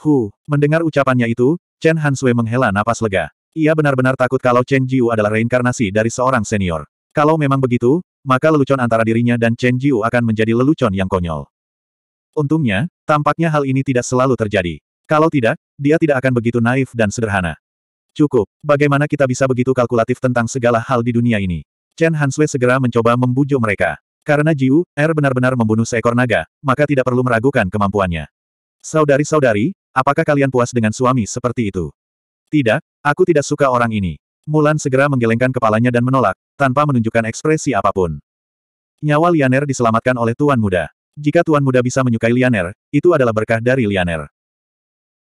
Hu, mendengar ucapannya itu, Chen Hansue menghela napas lega. Ia benar-benar takut kalau Chen Jiu adalah reinkarnasi dari seorang senior. Kalau memang begitu, maka lelucon antara dirinya dan Chen Jiu akan menjadi lelucon yang konyol. Untungnya, tampaknya hal ini tidak selalu terjadi. Kalau tidak, dia tidak akan begitu naif dan sederhana. Cukup, bagaimana kita bisa begitu kalkulatif tentang segala hal di dunia ini? Chen Hansue segera mencoba membujuk mereka. Karena Jiu, Er benar-benar membunuh seekor naga, maka tidak perlu meragukan kemampuannya. Saudari-saudari, Apakah kalian puas dengan suami seperti itu? Tidak, aku tidak suka orang ini. Mulan segera menggelengkan kepalanya dan menolak, tanpa menunjukkan ekspresi apapun. Nyawa Lianer diselamatkan oleh Tuan Muda. Jika Tuan Muda bisa menyukai Lianer, itu adalah berkah dari Lianer.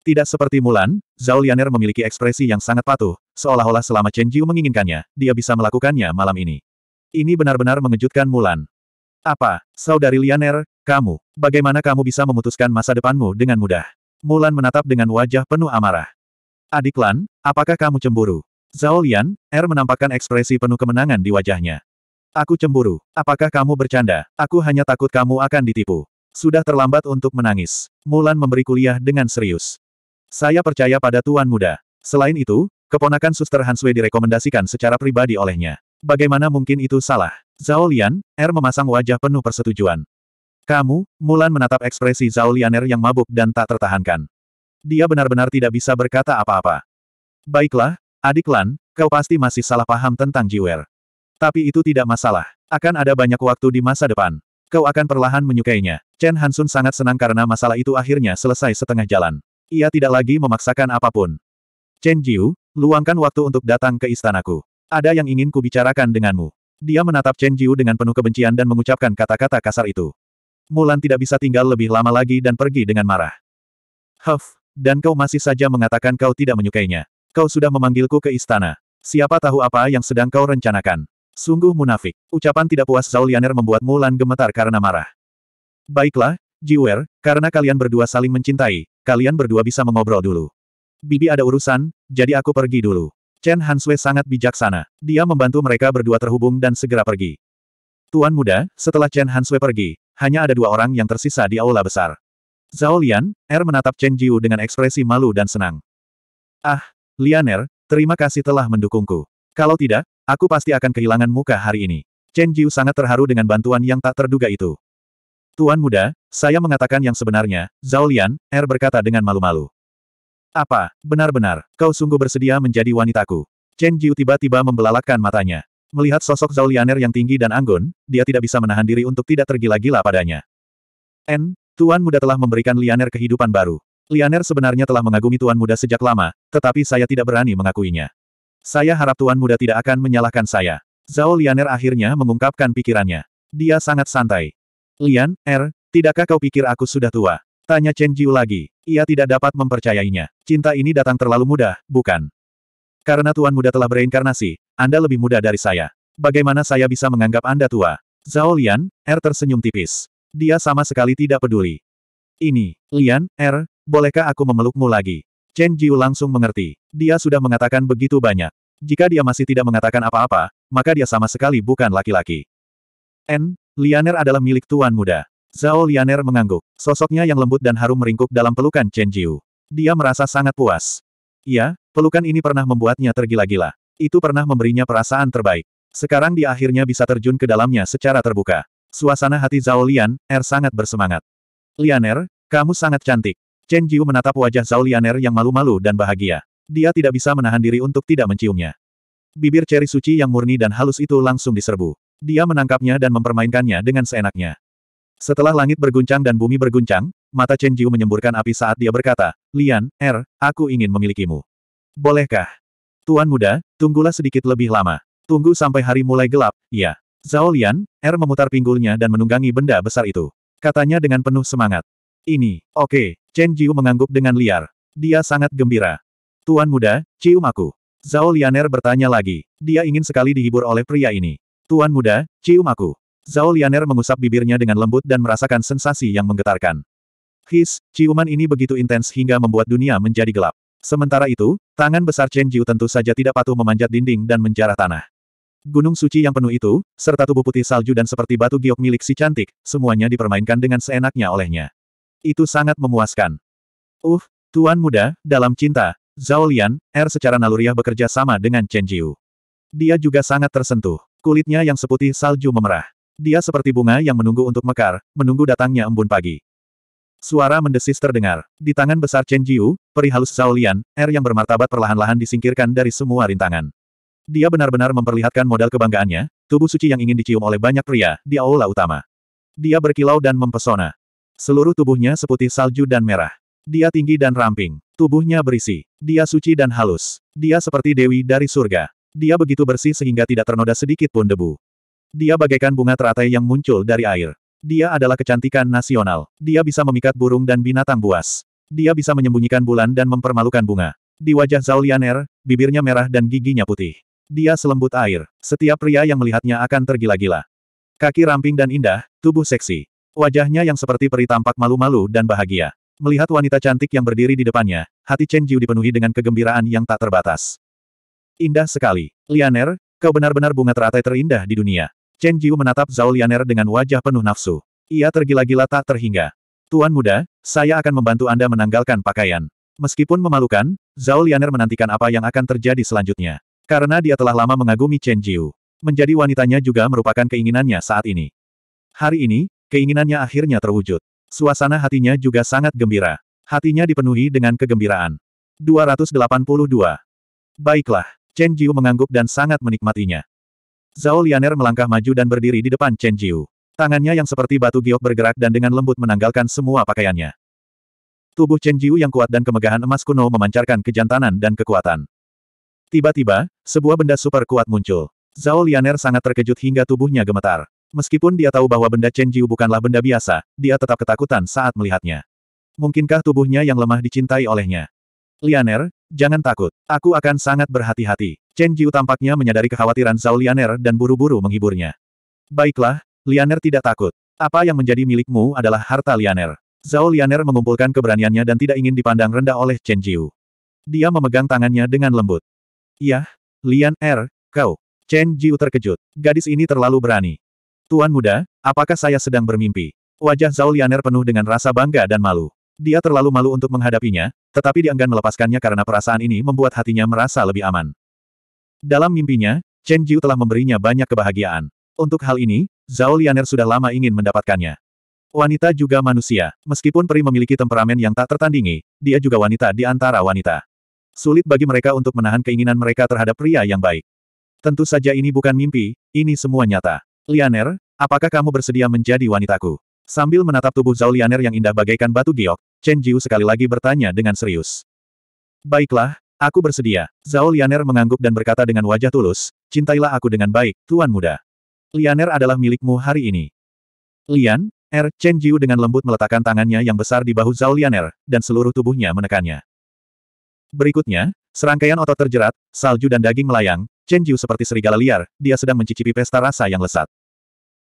Tidak seperti Mulan, Zhao Lianer memiliki ekspresi yang sangat patuh, seolah-olah selama Chen Jiu menginginkannya, dia bisa melakukannya malam ini. Ini benar-benar mengejutkan Mulan. Apa, saudari Lianer, kamu, bagaimana kamu bisa memutuskan masa depanmu dengan mudah? Mulan menatap dengan wajah penuh amarah. Adik Lan, apakah kamu cemburu? Zhao Lian, Er menampakkan ekspresi penuh kemenangan di wajahnya. Aku cemburu. Apakah kamu bercanda? Aku hanya takut kamu akan ditipu. Sudah terlambat untuk menangis. Mulan memberi kuliah dengan serius. Saya percaya pada Tuan Muda. Selain itu, keponakan suster Hanswe direkomendasikan secara pribadi olehnya. Bagaimana mungkin itu salah? Zhao Lian, Er memasang wajah penuh persetujuan. Kamu, Mulan menatap ekspresi Zhao Lianer yang mabuk dan tak tertahankan. Dia benar-benar tidak bisa berkata apa-apa. Baiklah, adik Lan, kau pasti masih salah paham tentang Jiwer. Tapi itu tidak masalah. Akan ada banyak waktu di masa depan. Kau akan perlahan menyukainya. Chen Hansun sangat senang karena masalah itu akhirnya selesai setengah jalan. Ia tidak lagi memaksakan apapun. Chen Jiu, luangkan waktu untuk datang ke istanaku. Ada yang ingin kubicarakan denganmu. Dia menatap Chen Jiu dengan penuh kebencian dan mengucapkan kata-kata kasar itu. Mulan tidak bisa tinggal lebih lama lagi dan pergi dengan marah. Huff, dan kau masih saja mengatakan kau tidak menyukainya. Kau sudah memanggilku ke istana. Siapa tahu apa yang sedang kau rencanakan. Sungguh munafik. Ucapan tidak puas Zhao Lianer membuat Mulan gemetar karena marah. Baiklah, Jiwer, karena kalian berdua saling mencintai, kalian berdua bisa mengobrol dulu. Bibi ada urusan, jadi aku pergi dulu. Chen Hanswe sangat bijaksana. Dia membantu mereka berdua terhubung dan segera pergi. Tuan muda, setelah Chen Hanswe pergi, hanya ada dua orang yang tersisa di aula besar. Zhao Lian, Er menatap Chen Jiu dengan ekspresi malu dan senang. Ah, Li'an Er, terima kasih telah mendukungku. Kalau tidak, aku pasti akan kehilangan muka hari ini. Chen Jiu sangat terharu dengan bantuan yang tak terduga itu. Tuan muda, saya mengatakan yang sebenarnya, Zhao Lian, Er berkata dengan malu-malu. Apa, benar-benar, kau sungguh bersedia menjadi wanitaku? Chen Jiu tiba-tiba membelalakkan matanya. Melihat sosok Zaulianer yang tinggi dan anggun, dia tidak bisa menahan diri untuk tidak tergila-gila padanya. N, Tuan Muda telah memberikan Lianer kehidupan baru. Lianer sebenarnya telah mengagumi Tuan Muda sejak lama, tetapi saya tidak berani mengakuinya. Saya harap Tuan Muda tidak akan menyalahkan saya. Zhao Lianer akhirnya mengungkapkan pikirannya. Dia sangat santai. Lian, R, er, tidakkah kau pikir aku sudah tua? Tanya Chen Jiu lagi. Ia tidak dapat mempercayainya. Cinta ini datang terlalu mudah, bukan? Karena Tuan Muda telah bereinkarnasi, anda lebih muda dari saya. Bagaimana saya bisa menganggap Anda tua? Zhao Lian, R er tersenyum tipis. Dia sama sekali tidak peduli. Ini, Lian, R, er, bolehkah aku memelukmu lagi? Chen Jiu langsung mengerti. Dia sudah mengatakan begitu banyak. Jika dia masih tidak mengatakan apa-apa, maka dia sama sekali bukan laki-laki. N, Lianer adalah milik tuan muda. Zhao Lianer mengangguk. Sosoknya yang lembut dan harum meringkuk dalam pelukan Chen Jiu. Dia merasa sangat puas. Iya, pelukan ini pernah membuatnya tergila-gila. Itu pernah memberinya perasaan terbaik. Sekarang dia akhirnya bisa terjun ke dalamnya secara terbuka. Suasana hati Zhao Lian, Er sangat bersemangat. Lianer, kamu sangat cantik. Chen Jiu menatap wajah Zhao Lianer yang malu-malu dan bahagia. Dia tidak bisa menahan diri untuk tidak menciumnya. Bibir ceri suci yang murni dan halus itu langsung diserbu. Dia menangkapnya dan mempermainkannya dengan seenaknya. Setelah langit berguncang dan bumi berguncang, mata Chen Jiu menyemburkan api saat dia berkata, Lian, Er, aku ingin memilikimu. Bolehkah? Tuan muda, tunggulah sedikit lebih lama. Tunggu sampai hari mulai gelap, ya. Zhao Lian, Er memutar pinggulnya dan menunggangi benda besar itu. Katanya dengan penuh semangat. Ini, oke. Okay. Chen Jiu mengangguk dengan liar. Dia sangat gembira. Tuan muda, cium aku. Zhao Lian Er bertanya lagi. Dia ingin sekali dihibur oleh pria ini. Tuan muda, cium aku. Zhao Lian Er mengusap bibirnya dengan lembut dan merasakan sensasi yang menggetarkan. His, ciuman ini begitu intens hingga membuat dunia menjadi gelap. Sementara itu, tangan besar Chen Jiu tentu saja tidak patuh memanjat dinding dan menjarah tanah. Gunung suci yang penuh itu, serta tubuh putih salju dan seperti batu giok milik si cantik, semuanya dipermainkan dengan seenaknya olehnya. Itu sangat memuaskan. Uh, Tuan muda, dalam cinta, Zhao Lian, Er secara naluriah bekerja sama dengan Chen Jiu. Dia juga sangat tersentuh. Kulitnya yang seputih salju memerah. Dia seperti bunga yang menunggu untuk mekar, menunggu datangnya embun pagi. Suara mendesis terdengar. Di tangan besar Chen Jiu, peri halus Zhao Lian, air yang bermartabat perlahan-lahan disingkirkan dari semua rintangan. Dia benar-benar memperlihatkan modal kebanggaannya, tubuh suci yang ingin dicium oleh banyak pria, di aula utama. Dia berkilau dan mempesona. Seluruh tubuhnya seputih salju dan merah. Dia tinggi dan ramping. Tubuhnya berisi. Dia suci dan halus. Dia seperti dewi dari surga. Dia begitu bersih sehingga tidak ternoda sedikit pun debu. Dia bagaikan bunga teratai yang muncul dari air. Dia adalah kecantikan nasional. Dia bisa memikat burung dan binatang buas. Dia bisa menyembunyikan bulan dan mempermalukan bunga. Di wajah Zhao Lianer, bibirnya merah dan giginya putih. Dia selembut air. Setiap pria yang melihatnya akan tergila-gila. Kaki ramping dan indah, tubuh seksi. Wajahnya yang seperti peri tampak malu-malu dan bahagia. Melihat wanita cantik yang berdiri di depannya, hati Chen Jiu dipenuhi dengan kegembiraan yang tak terbatas. Indah sekali. Lianer, kau benar-benar bunga teratai terindah di dunia. Chen Jiu menatap Zhao Lianer dengan wajah penuh nafsu. Ia tergila-gila tak terhingga. Tuan muda, saya akan membantu Anda menanggalkan pakaian. Meskipun memalukan, Zhao Lianer menantikan apa yang akan terjadi selanjutnya. Karena dia telah lama mengagumi Chen Jiu. Menjadi wanitanya juga merupakan keinginannya saat ini. Hari ini, keinginannya akhirnya terwujud. Suasana hatinya juga sangat gembira. Hatinya dipenuhi dengan kegembiraan. 282. Baiklah, Chen Jiu mengangguk dan sangat menikmatinya. Zhao Lianer melangkah maju dan berdiri di depan Chen Jiu. Tangannya yang seperti batu giok bergerak dan dengan lembut menanggalkan semua pakaiannya. Tubuh Chen Jiu yang kuat dan kemegahan emas kuno memancarkan kejantanan dan kekuatan. Tiba-tiba, sebuah benda super kuat muncul. Zhao Lianer sangat terkejut hingga tubuhnya gemetar. Meskipun dia tahu bahwa benda Chen Jiu bukanlah benda biasa, dia tetap ketakutan saat melihatnya. Mungkinkah tubuhnya yang lemah dicintai olehnya? Lianer, Jangan takut, aku akan sangat berhati-hati. Chen Jiu tampaknya menyadari kekhawatiran Zhao Lianer dan buru-buru menghiburnya. Baiklah, Lianer tidak takut. Apa yang menjadi milikmu adalah harta Lianer. Zhao Lianer mengumpulkan keberaniannya dan tidak ingin dipandang rendah oleh Chen Jiu. Dia memegang tangannya dengan lembut. Yah, Lian Er, kau. Chen Jiu terkejut. Gadis ini terlalu berani. Tuan muda, apakah saya sedang bermimpi? Wajah Zhao Lianer penuh dengan rasa bangga dan malu. Dia terlalu malu untuk menghadapinya, tetapi dianggan melepaskannya karena perasaan ini membuat hatinya merasa lebih aman. Dalam mimpinya, Chen Jiu telah memberinya banyak kebahagiaan. Untuk hal ini, Zhao Lianer sudah lama ingin mendapatkannya. Wanita juga manusia. Meskipun peri memiliki temperamen yang tak tertandingi, dia juga wanita di antara wanita. Sulit bagi mereka untuk menahan keinginan mereka terhadap pria yang baik. Tentu saja ini bukan mimpi, ini semua nyata. Lianer, apakah kamu bersedia menjadi wanitaku? Sambil menatap tubuh Zhao Lianer yang indah bagaikan batu giok, Chen Jiu sekali lagi bertanya dengan serius. Baiklah, aku bersedia. Zhao Lianer mengangguk dan berkata dengan wajah tulus, cintailah aku dengan baik, Tuan Muda. Lianer adalah milikmu hari ini. Lian, Er, Chen Jiu dengan lembut meletakkan tangannya yang besar di bahu Zhao Lianer, dan seluruh tubuhnya menekannya. Berikutnya, serangkaian otot terjerat, salju dan daging melayang, Chen Jiu seperti serigala liar, dia sedang mencicipi pesta rasa yang lesat.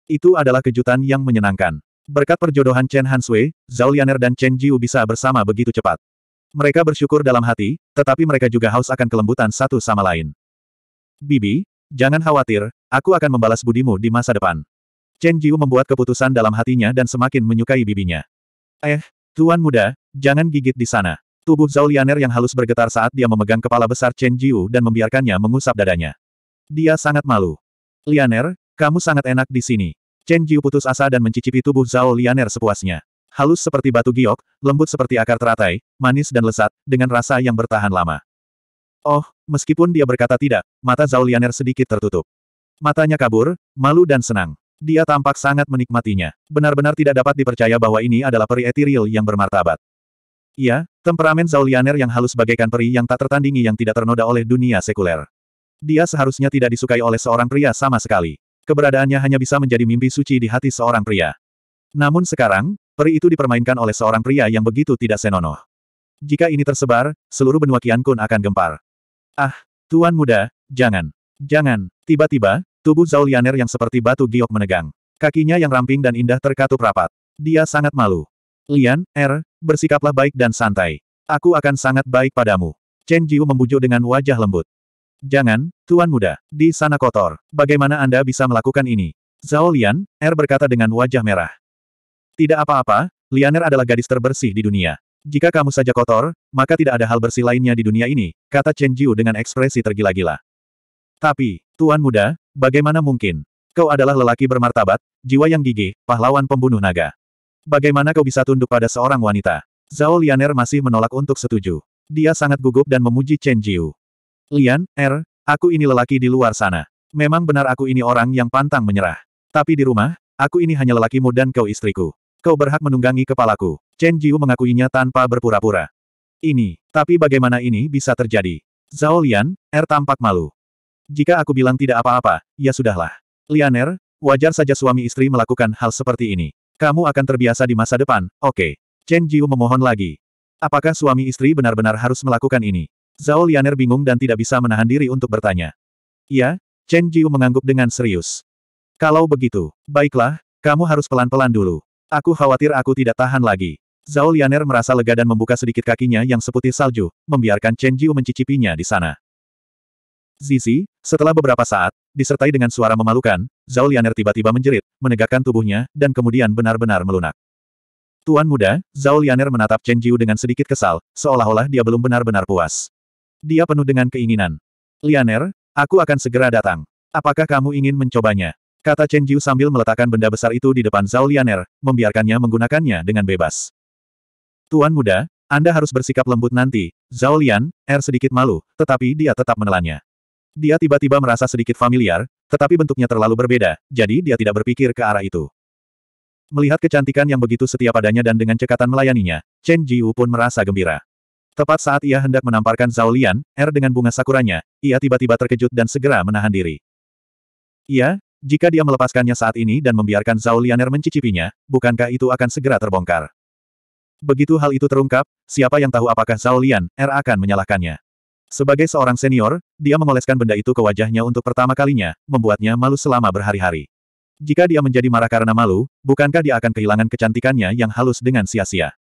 Itu adalah kejutan yang menyenangkan. Berkat perjodohan Chen Hansui, Zhao Lianer dan Chen Jiu bisa bersama begitu cepat. Mereka bersyukur dalam hati, tetapi mereka juga haus akan kelembutan satu sama lain. Bibi, jangan khawatir, aku akan membalas budimu di masa depan. Chen Jiu membuat keputusan dalam hatinya dan semakin menyukai bibinya. Eh, Tuan muda, jangan gigit di sana. Tubuh Zhao Lianer yang halus bergetar saat dia memegang kepala besar Chen Jiu dan membiarkannya mengusap dadanya. Dia sangat malu. Lianer, kamu sangat enak di sini. Chen Jiu putus asa dan mencicipi tubuh Zhao Lianer sepuasnya. Halus seperti batu giok, lembut seperti akar teratai, manis dan lezat, dengan rasa yang bertahan lama. Oh, meskipun dia berkata tidak, mata Zhao Lianer sedikit tertutup. Matanya kabur, malu dan senang. Dia tampak sangat menikmatinya. Benar-benar tidak dapat dipercaya bahwa ini adalah peri etiril yang bermartabat. Iya, temperamen Zhao Lianer yang halus bagaikan peri yang tak tertandingi yang tidak ternoda oleh dunia sekuler. Dia seharusnya tidak disukai oleh seorang pria sama sekali. Keberadaannya hanya bisa menjadi mimpi suci di hati seorang pria. Namun sekarang, peri itu dipermainkan oleh seorang pria yang begitu tidak senonoh. Jika ini tersebar, seluruh benua Kian Kun akan gempar. Ah, Tuan muda, jangan. Jangan. Tiba-tiba, tubuh Zhao Lianer yang seperti batu giok menegang. Kakinya yang ramping dan indah terkatup rapat. Dia sangat malu. Lian, Er, bersikaplah baik dan santai. Aku akan sangat baik padamu. Chen Jiu membujuk dengan wajah lembut. Jangan, Tuan Muda, di sana kotor. Bagaimana Anda bisa melakukan ini? Zhao Lian, Er berkata dengan wajah merah. Tidak apa-apa, Lianer adalah gadis terbersih di dunia. Jika kamu saja kotor, maka tidak ada hal bersih lainnya di dunia ini, kata Chen Jiu dengan ekspresi tergila-gila. Tapi, Tuan Muda, bagaimana mungkin? Kau adalah lelaki bermartabat, jiwa yang gigih, pahlawan pembunuh naga. Bagaimana kau bisa tunduk pada seorang wanita? Zhao Lianer masih menolak untuk setuju. Dia sangat gugup dan memuji Chen Jiu. Lian, Er, aku ini lelaki di luar sana. Memang benar aku ini orang yang pantang menyerah. Tapi di rumah, aku ini hanya lelakimu dan kau istriku. Kau berhak menunggangi kepalaku. Chen Jiu mengakuinya tanpa berpura-pura. Ini, tapi bagaimana ini bisa terjadi? Zhao Lian, Er tampak malu. Jika aku bilang tidak apa-apa, ya sudahlah. Lian Er, wajar saja suami istri melakukan hal seperti ini. Kamu akan terbiasa di masa depan, oke. Okay. Chen Jiu memohon lagi. Apakah suami istri benar-benar harus melakukan ini? Zhao Lianer bingung dan tidak bisa menahan diri untuk bertanya. Ya, Chen Jiu mengangguk dengan serius. Kalau begitu, baiklah, kamu harus pelan-pelan dulu. Aku khawatir aku tidak tahan lagi. Zhao Lianer merasa lega dan membuka sedikit kakinya yang seputih salju, membiarkan Chen Jiu mencicipinya di sana. Zizi, setelah beberapa saat, disertai dengan suara memalukan, Zhao Lianer tiba-tiba menjerit, menegakkan tubuhnya, dan kemudian benar-benar melunak. Tuan muda, Zhao Lianer menatap Chen Jiu dengan sedikit kesal, seolah-olah dia belum benar-benar puas. Dia penuh dengan keinginan. Lianer, aku akan segera datang. Apakah kamu ingin mencobanya? Kata Chen Jiu sambil meletakkan benda besar itu di depan Zhao Lianer, membiarkannya menggunakannya dengan bebas. Tuan muda, Anda harus bersikap lembut nanti. Zhao Lian, Er sedikit malu, tetapi dia tetap menelannya. Dia tiba-tiba merasa sedikit familiar, tetapi bentuknya terlalu berbeda, jadi dia tidak berpikir ke arah itu. Melihat kecantikan yang begitu setia padanya dan dengan cekatan melayaninya, Chen Jiu pun merasa gembira. Tepat saat ia hendak menamparkan Zhao Lian, Er dengan bunga sakuranya, ia tiba-tiba terkejut dan segera menahan diri. Ya, jika dia melepaskannya saat ini dan membiarkan Zhao Lian Er mencicipinya, bukankah itu akan segera terbongkar? Begitu hal itu terungkap, siapa yang tahu apakah Zhao Lian Er akan menyalahkannya. Sebagai seorang senior, dia mengoleskan benda itu ke wajahnya untuk pertama kalinya, membuatnya malu selama berhari-hari. Jika dia menjadi marah karena malu, bukankah dia akan kehilangan kecantikannya yang halus dengan sia-sia?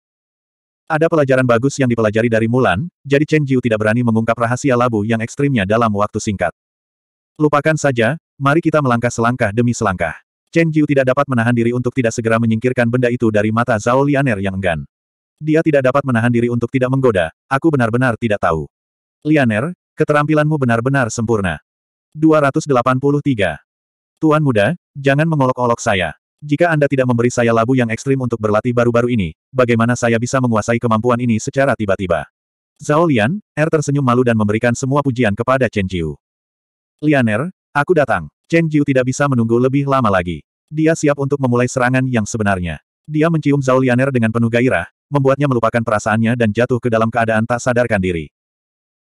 Ada pelajaran bagus yang dipelajari dari Mulan, jadi Chen Jiu tidak berani mengungkap rahasia labu yang ekstrimnya dalam waktu singkat. Lupakan saja, mari kita melangkah selangkah demi selangkah. Chen Jiu tidak dapat menahan diri untuk tidak segera menyingkirkan benda itu dari mata Zhao Lianer yang enggan. Dia tidak dapat menahan diri untuk tidak menggoda, aku benar-benar tidak tahu. Lianer, keterampilanmu benar-benar sempurna. 283. Tuan muda, jangan mengolok-olok saya. Jika Anda tidak memberi saya labu yang ekstrim untuk berlatih baru-baru ini, bagaimana saya bisa menguasai kemampuan ini secara tiba-tiba? Zhao Lian, Er tersenyum malu dan memberikan semua pujian kepada Chen Jiu. Lian Er, aku datang. Chen Jiu tidak bisa menunggu lebih lama lagi. Dia siap untuk memulai serangan yang sebenarnya. Dia mencium Zhao Lian Er dengan penuh gairah, membuatnya melupakan perasaannya dan jatuh ke dalam keadaan tak sadarkan diri.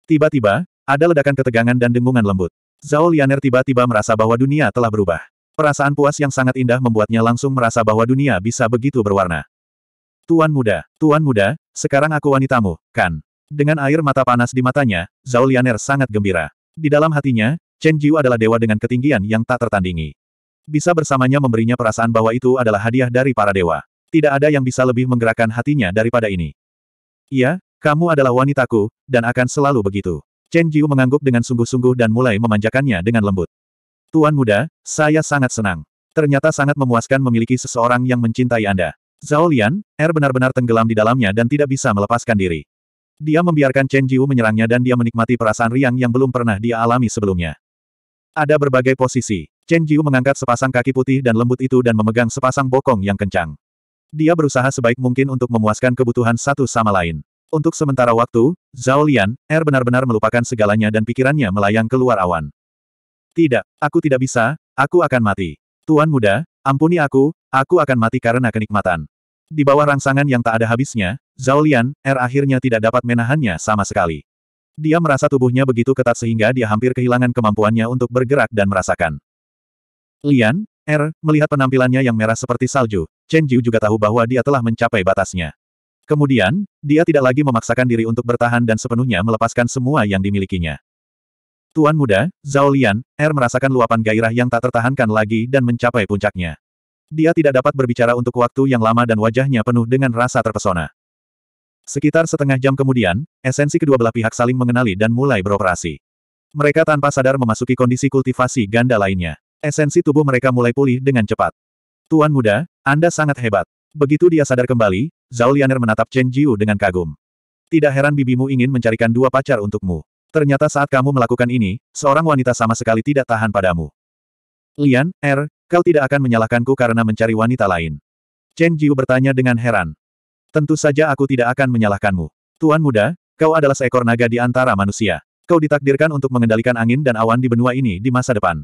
Tiba-tiba, ada ledakan ketegangan dan dengungan lembut. Zhao Lianer tiba-tiba merasa bahwa dunia telah berubah. Perasaan puas yang sangat indah membuatnya langsung merasa bahwa dunia bisa begitu berwarna. Tuan muda, tuan muda, sekarang aku wanitamu, kan? Dengan air mata panas di matanya, Zhao Lianer sangat gembira. Di dalam hatinya, Chen Jiu adalah dewa dengan ketinggian yang tak tertandingi. Bisa bersamanya memberinya perasaan bahwa itu adalah hadiah dari para dewa. Tidak ada yang bisa lebih menggerakkan hatinya daripada ini. Iya, kamu adalah wanitaku, dan akan selalu begitu. Chen Jiu mengangguk dengan sungguh-sungguh dan mulai memanjakannya dengan lembut. Tuan muda, saya sangat senang. Ternyata sangat memuaskan memiliki seseorang yang mencintai Anda. Zhao Lian, Er benar-benar tenggelam di dalamnya dan tidak bisa melepaskan diri. Dia membiarkan Chen Jiu menyerangnya dan dia menikmati perasaan riang yang belum pernah dia alami sebelumnya. Ada berbagai posisi. Chen Jiu mengangkat sepasang kaki putih dan lembut itu dan memegang sepasang bokong yang kencang. Dia berusaha sebaik mungkin untuk memuaskan kebutuhan satu sama lain. Untuk sementara waktu, Zhao Lian, Er benar-benar melupakan segalanya dan pikirannya melayang keluar awan. Tidak, aku tidak bisa, aku akan mati. Tuan muda, ampuni aku, aku akan mati karena kenikmatan. Di bawah rangsangan yang tak ada habisnya, Zhao Lian, R er akhirnya tidak dapat menahannya sama sekali. Dia merasa tubuhnya begitu ketat sehingga dia hampir kehilangan kemampuannya untuk bergerak dan merasakan. Lian, R, er, melihat penampilannya yang merah seperti salju, Chen Jiu juga tahu bahwa dia telah mencapai batasnya. Kemudian, dia tidak lagi memaksakan diri untuk bertahan dan sepenuhnya melepaskan semua yang dimilikinya. Tuan muda, Zhao Lian, Er merasakan luapan gairah yang tak tertahankan lagi dan mencapai puncaknya. Dia tidak dapat berbicara untuk waktu yang lama dan wajahnya penuh dengan rasa terpesona. Sekitar setengah jam kemudian, esensi kedua belah pihak saling mengenali dan mulai beroperasi. Mereka tanpa sadar memasuki kondisi kultivasi ganda lainnya. Esensi tubuh mereka mulai pulih dengan cepat. Tuan muda, Anda sangat hebat. Begitu dia sadar kembali, Zhao Lianer menatap Chen Jiu dengan kagum. Tidak heran bibimu ingin mencarikan dua pacar untukmu. Ternyata saat kamu melakukan ini, seorang wanita sama sekali tidak tahan padamu. Lian, Er, kau tidak akan menyalahkanku karena mencari wanita lain. Chen Jiu bertanya dengan heran. Tentu saja aku tidak akan menyalahkanmu. Tuan muda, kau adalah seekor naga di antara manusia. Kau ditakdirkan untuk mengendalikan angin dan awan di benua ini di masa depan.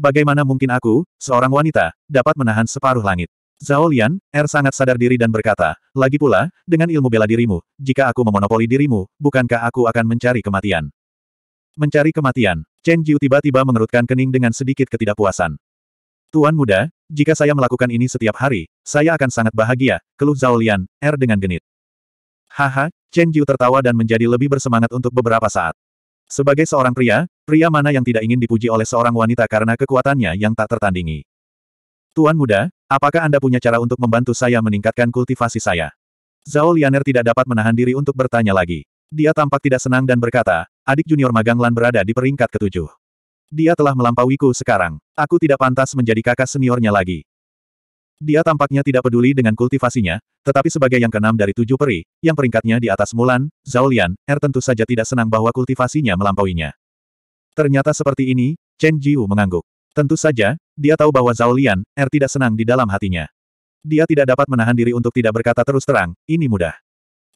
Bagaimana mungkin aku, seorang wanita, dapat menahan separuh langit? Zhao Lian, R er sangat sadar diri dan berkata, lagi pula, dengan ilmu bela dirimu, jika aku memonopoli dirimu, bukankah aku akan mencari kematian? Mencari kematian. Chen Jiu tiba-tiba mengerutkan kening dengan sedikit ketidakpuasan. Tuan muda, jika saya melakukan ini setiap hari, saya akan sangat bahagia, keluh Zhao Lian, R er dengan genit. Haha, Chen Jiu tertawa dan menjadi lebih bersemangat untuk beberapa saat. Sebagai seorang pria, pria mana yang tidak ingin dipuji oleh seorang wanita karena kekuatannya yang tak tertandingi. Tuan muda, apakah Anda punya cara untuk membantu saya meningkatkan kultivasi saya? Zhao Lianer tidak dapat menahan diri untuk bertanya lagi. Dia tampak tidak senang dan berkata, Adik junior magang Lan berada di peringkat ketujuh. Dia telah melampauiku sekarang. Aku tidak pantas menjadi kakak seniornya lagi. Dia tampaknya tidak peduli dengan kultivasinya, tetapi sebagai yang keenam dari tujuh peri, yang peringkatnya di atas Mulan, Lian, Er tentu saja tidak senang bahwa kultivasinya melampauinya. Ternyata seperti ini, Chen Jiu mengangguk. Tentu saja, dia tahu bahwa Lian, Er tidak senang di dalam hatinya. Dia tidak dapat menahan diri untuk tidak berkata terus terang, ini mudah.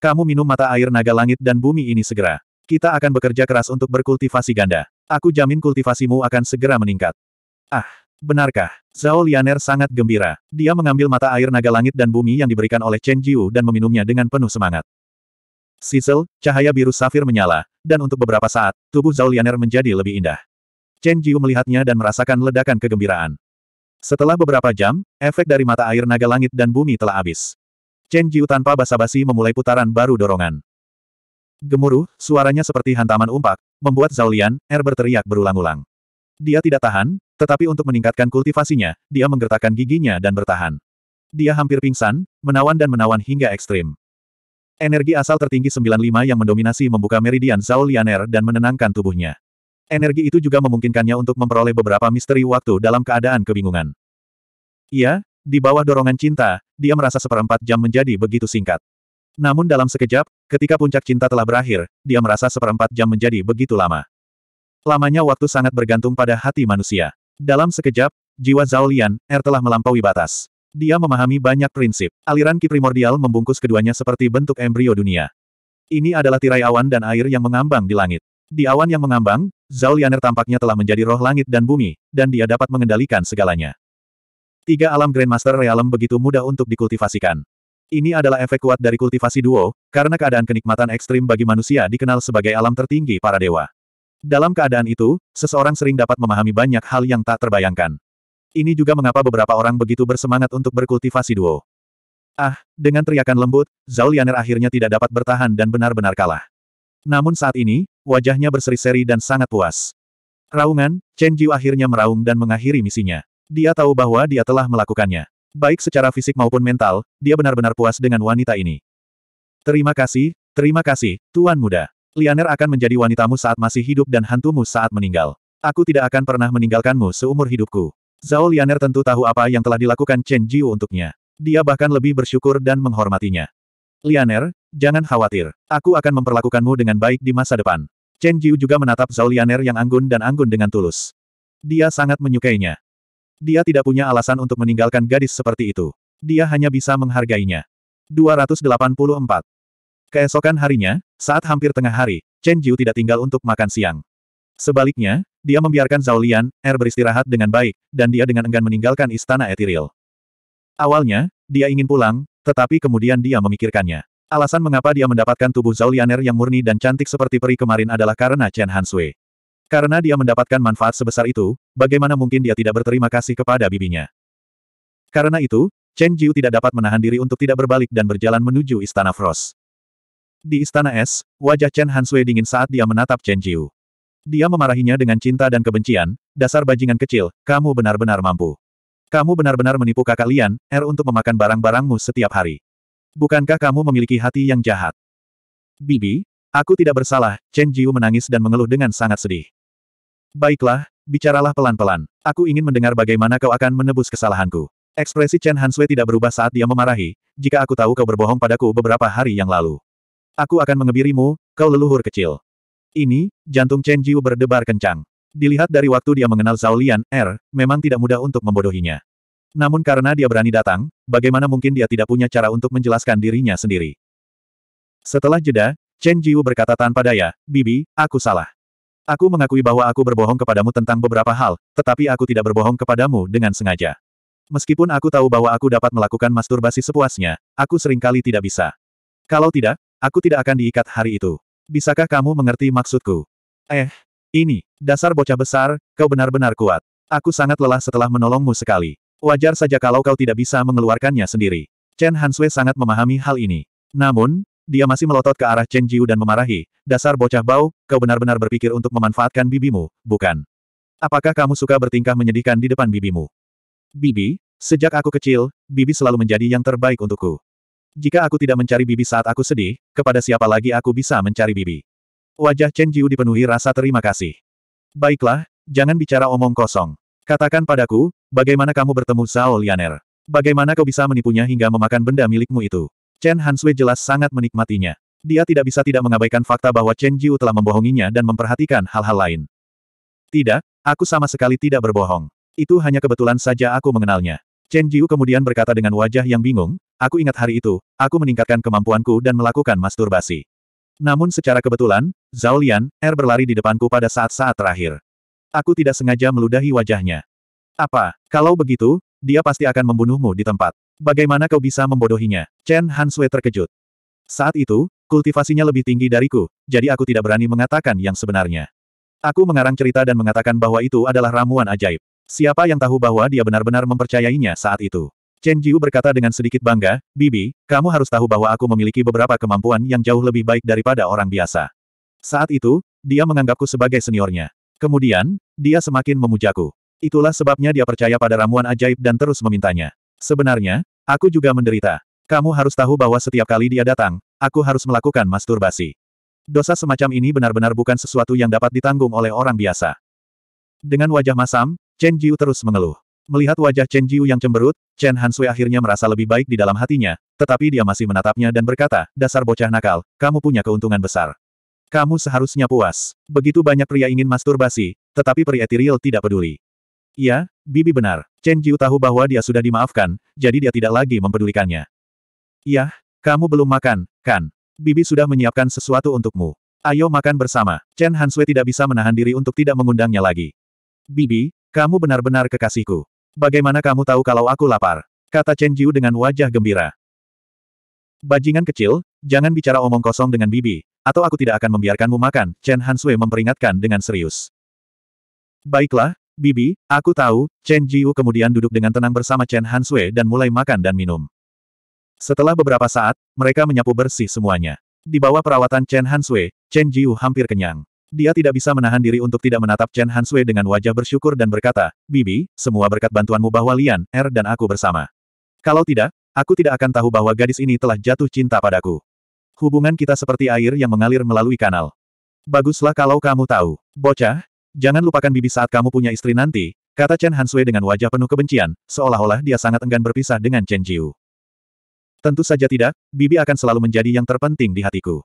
Kamu minum mata air naga langit dan bumi ini segera. Kita akan bekerja keras untuk berkultivasi ganda. Aku jamin kultivasimu akan segera meningkat. Ah, benarkah? Zhao Lianer sangat gembira. Dia mengambil mata air naga langit dan bumi yang diberikan oleh Chen Jiu dan meminumnya dengan penuh semangat. Sisel, cahaya biru safir menyala, dan untuk beberapa saat, tubuh Zhao Lianer menjadi lebih indah. Chen Jiu melihatnya dan merasakan ledakan kegembiraan. Setelah beberapa jam, efek dari mata air naga langit dan bumi telah habis. Chen Jiu tanpa basa-basi memulai putaran baru dorongan. Gemuruh, suaranya seperti hantaman umpak, membuat Zaulian, Er berteriak berulang-ulang. Dia tidak tahan, tetapi untuk meningkatkan kultivasinya, dia menggertakkan giginya dan bertahan. Dia hampir pingsan, menawan dan menawan hingga ekstrim. Energi asal tertinggi 95 yang mendominasi membuka meridian Er dan menenangkan tubuhnya. Energi itu juga memungkinkannya untuk memperoleh beberapa misteri waktu dalam keadaan kebingungan. Iya, di bawah dorongan cinta, dia merasa seperempat jam menjadi begitu singkat. Namun dalam sekejap, ketika puncak cinta telah berakhir, dia merasa seperempat jam menjadi begitu lama. Lamanya waktu sangat bergantung pada hati manusia. Dalam sekejap, jiwa Zhao Lian, Er telah melampaui batas. Dia memahami banyak prinsip. Aliran ki primordial membungkus keduanya seperti bentuk embrio dunia. Ini adalah tirai awan dan air yang mengambang di langit. Di awan yang mengambang, Zhao Zaulianer tampaknya telah menjadi roh langit dan bumi, dan dia dapat mengendalikan segalanya. Tiga alam Grandmaster Realm begitu mudah untuk dikultivasikan. Ini adalah efek kuat dari kultivasi duo, karena keadaan kenikmatan ekstrim bagi manusia dikenal sebagai alam tertinggi para dewa. Dalam keadaan itu, seseorang sering dapat memahami banyak hal yang tak terbayangkan. Ini juga mengapa beberapa orang begitu bersemangat untuk berkultivasi duo. Ah, dengan teriakan lembut, Zhao Lianer akhirnya tidak dapat bertahan dan benar-benar kalah. Namun saat ini, wajahnya berseri-seri dan sangat puas. Raungan, Chen Jiu akhirnya meraung dan mengakhiri misinya. Dia tahu bahwa dia telah melakukannya. Baik secara fisik maupun mental, dia benar-benar puas dengan wanita ini. Terima kasih, terima kasih, Tuan Muda. Lianer akan menjadi wanitamu saat masih hidup dan hantumu saat meninggal. Aku tidak akan pernah meninggalkanmu seumur hidupku. Zhao Lianer tentu tahu apa yang telah dilakukan Chen Jiu untuknya. Dia bahkan lebih bersyukur dan menghormatinya. Lianer, jangan khawatir. Aku akan memperlakukanmu dengan baik di masa depan. Chen Jiu juga menatap Zhao Lianer yang anggun dan anggun dengan tulus. Dia sangat menyukainya. Dia tidak punya alasan untuk meninggalkan gadis seperti itu. Dia hanya bisa menghargainya. 284. Keesokan harinya, saat hampir tengah hari, Chen Jiu tidak tinggal untuk makan siang. Sebaliknya, dia membiarkan Zhao Lian, Er beristirahat dengan baik, dan dia dengan enggan meninggalkan istana Ethereal. Awalnya, dia ingin pulang, tetapi kemudian dia memikirkannya. Alasan mengapa dia mendapatkan tubuh Zhao Er yang murni dan cantik seperti peri kemarin adalah karena Chen Hansui. Karena dia mendapatkan manfaat sebesar itu, bagaimana mungkin dia tidak berterima kasih kepada bibinya. Karena itu, Chen Jiu tidak dapat menahan diri untuk tidak berbalik dan berjalan menuju Istana Frost. Di Istana Es, wajah Chen Hansui dingin saat dia menatap Chen Jiu. Dia memarahinya dengan cinta dan kebencian, dasar bajingan kecil, kamu benar-benar mampu. Kamu benar-benar menipu kakak Lian, Er untuk memakan barang-barangmu setiap hari. Bukankah kamu memiliki hati yang jahat? Bibi, aku tidak bersalah, Chen Jiu menangis dan mengeluh dengan sangat sedih. Baiklah, bicaralah pelan-pelan. Aku ingin mendengar bagaimana kau akan menebus kesalahanku. Ekspresi Chen Hanswe tidak berubah saat dia memarahi, jika aku tahu kau berbohong padaku beberapa hari yang lalu. Aku akan mengebirimu, kau leluhur kecil. Ini, jantung Chen Jiu berdebar kencang. Dilihat dari waktu dia mengenal Zhao Lian, Er, memang tidak mudah untuk membodohinya. Namun karena dia berani datang, bagaimana mungkin dia tidak punya cara untuk menjelaskan dirinya sendiri. Setelah jeda, Chen Jiu berkata tanpa daya, Bibi, aku salah. Aku mengakui bahwa aku berbohong kepadamu tentang beberapa hal, tetapi aku tidak berbohong kepadamu dengan sengaja. Meskipun aku tahu bahwa aku dapat melakukan masturbasi sepuasnya, aku seringkali tidak bisa. Kalau tidak, aku tidak akan diikat hari itu. Bisakah kamu mengerti maksudku? Eh, ini, dasar bocah besar, kau benar-benar kuat. Aku sangat lelah setelah menolongmu sekali. Wajar saja kalau kau tidak bisa mengeluarkannya sendiri. Chen Hanswe sangat memahami hal ini. Namun, dia masih melotot ke arah Chen Jiu dan memarahi, dasar bocah bau, kau benar-benar berpikir untuk memanfaatkan bibimu, bukan? Apakah kamu suka bertingkah menyedihkan di depan bibimu? Bibi, sejak aku kecil, bibi selalu menjadi yang terbaik untukku. Jika aku tidak mencari bibi saat aku sedih, kepada siapa lagi aku bisa mencari bibi? Wajah Chen Jiu dipenuhi rasa terima kasih. Baiklah, jangan bicara omong kosong. Katakan padaku, bagaimana kamu bertemu Zhao Lianer? Bagaimana kau bisa menipunya hingga memakan benda milikmu itu? Chen Hanshui jelas sangat menikmatinya. Dia tidak bisa tidak mengabaikan fakta bahwa Chen Jiu telah membohonginya dan memperhatikan hal-hal lain. Tidak, aku sama sekali tidak berbohong. Itu hanya kebetulan saja aku mengenalnya. Chen Jiu kemudian berkata dengan wajah yang bingung, aku ingat hari itu, aku meningkatkan kemampuanku dan melakukan masturbasi. Namun secara kebetulan, Zhao Lian, Er berlari di depanku pada saat-saat terakhir. Aku tidak sengaja meludahi wajahnya. Apa, kalau begitu, dia pasti akan membunuhmu di tempat. Bagaimana kau bisa membodohinya? Chen Hansue terkejut. Saat itu, kultivasinya lebih tinggi dariku, jadi aku tidak berani mengatakan yang sebenarnya. Aku mengarang cerita dan mengatakan bahwa itu adalah ramuan ajaib. Siapa yang tahu bahwa dia benar-benar mempercayainya saat itu? Chen Jiu berkata dengan sedikit bangga, Bibi, kamu harus tahu bahwa aku memiliki beberapa kemampuan yang jauh lebih baik daripada orang biasa. Saat itu, dia menganggapku sebagai seniornya. Kemudian, dia semakin memujaku. Itulah sebabnya dia percaya pada ramuan ajaib dan terus memintanya. Sebenarnya, aku juga menderita. Kamu harus tahu bahwa setiap kali dia datang, aku harus melakukan masturbasi. Dosa semacam ini benar-benar bukan sesuatu yang dapat ditanggung oleh orang biasa. Dengan wajah masam, Chen Jiu terus mengeluh. Melihat wajah Chen Jiu yang cemberut, Chen Hansui akhirnya merasa lebih baik di dalam hatinya, tetapi dia masih menatapnya dan berkata, dasar bocah nakal, kamu punya keuntungan besar. Kamu seharusnya puas. Begitu banyak pria ingin masturbasi, tetapi pria Tiriel tidak peduli. Iya, Bibi benar. Chen Jiu tahu bahwa dia sudah dimaafkan, jadi dia tidak lagi mempedulikannya. Yah, kamu belum makan, kan? Bibi sudah menyiapkan sesuatu untukmu. Ayo makan bersama. Chen Hanswe tidak bisa menahan diri untuk tidak mengundangnya lagi. Bibi, kamu benar-benar kekasihku. Bagaimana kamu tahu kalau aku lapar? Kata Chen Jiu dengan wajah gembira. Bajingan kecil, jangan bicara omong kosong dengan Bibi, atau aku tidak akan membiarkanmu makan, Chen Hanswe memperingatkan dengan serius. Baiklah, Bibi, aku tahu, Chen Jiu kemudian duduk dengan tenang bersama Chen Han Sui dan mulai makan dan minum. Setelah beberapa saat, mereka menyapu bersih semuanya. Di bawah perawatan Chen Han Sui, Chen Jiu hampir kenyang. Dia tidak bisa menahan diri untuk tidak menatap Chen Han Sui dengan wajah bersyukur dan berkata, Bibi, semua berkat bantuanmu bahwa Lian, Er dan aku bersama. Kalau tidak, aku tidak akan tahu bahwa gadis ini telah jatuh cinta padaku. Hubungan kita seperti air yang mengalir melalui kanal. Baguslah kalau kamu tahu. Bocah, Jangan lupakan bibi saat kamu punya istri nanti, kata Chen Hansui dengan wajah penuh kebencian, seolah-olah dia sangat enggan berpisah dengan Chen Jiu. Tentu saja tidak, bibi akan selalu menjadi yang terpenting di hatiku.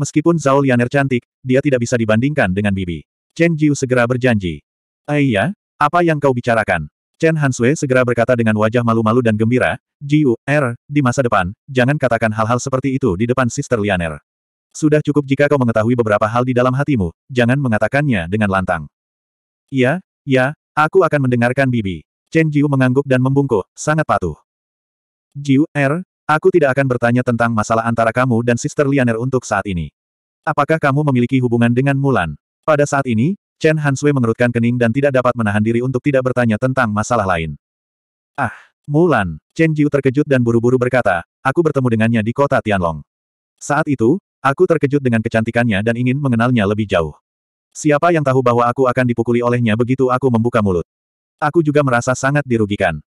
Meskipun Zhao Lianer cantik, dia tidak bisa dibandingkan dengan bibi. Chen Jiu segera berjanji. Aiyah, eh apa yang kau bicarakan? Chen Hansui segera berkata dengan wajah malu-malu dan gembira, Jiu, Er, di masa depan, jangan katakan hal-hal seperti itu di depan Sister Lianer. Sudah cukup jika kau mengetahui beberapa hal di dalam hatimu, jangan mengatakannya dengan lantang. Ya, ya, aku akan mendengarkan Bibi. Chen Jiu mengangguk dan membungkuk, sangat patuh. Jiu, Er, aku tidak akan bertanya tentang masalah antara kamu dan Sister Lianer untuk saat ini. Apakah kamu memiliki hubungan dengan Mulan? Pada saat ini, Chen Hansui mengerutkan kening dan tidak dapat menahan diri untuk tidak bertanya tentang masalah lain. Ah, Mulan, Chen Jiu terkejut dan buru-buru berkata, aku bertemu dengannya di kota Tianlong. Saat itu, Aku terkejut dengan kecantikannya dan ingin mengenalnya lebih jauh. Siapa yang tahu bahwa aku akan dipukuli olehnya begitu aku membuka mulut. Aku juga merasa sangat dirugikan.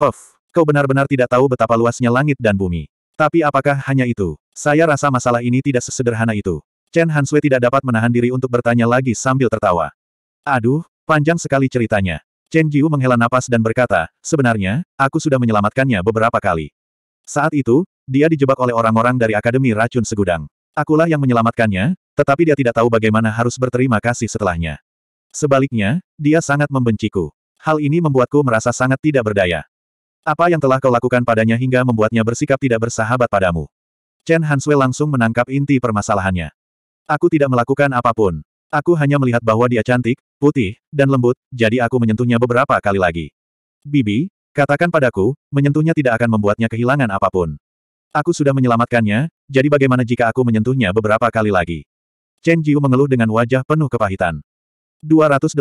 Puff, kau benar-benar tidak tahu betapa luasnya langit dan bumi. Tapi apakah hanya itu? Saya rasa masalah ini tidak sesederhana itu. Chen Hanswe tidak dapat menahan diri untuk bertanya lagi sambil tertawa. Aduh, panjang sekali ceritanya. Chen Jiu menghela napas dan berkata, sebenarnya, aku sudah menyelamatkannya beberapa kali. Saat itu, dia dijebak oleh orang-orang dari Akademi Racun Segudang. Akulah yang menyelamatkannya, tetapi dia tidak tahu bagaimana harus berterima kasih setelahnya. Sebaliknya, dia sangat membenciku. Hal ini membuatku merasa sangat tidak berdaya. Apa yang telah kau lakukan padanya hingga membuatnya bersikap tidak bersahabat padamu? Chen Hanswe langsung menangkap inti permasalahannya. Aku tidak melakukan apapun. Aku hanya melihat bahwa dia cantik, putih, dan lembut, jadi aku menyentuhnya beberapa kali lagi. Bibi, katakan padaku, menyentuhnya tidak akan membuatnya kehilangan apapun. Aku sudah menyelamatkannya, jadi bagaimana jika aku menyentuhnya beberapa kali lagi? Chen Jiu mengeluh dengan wajah penuh kepahitan. 285.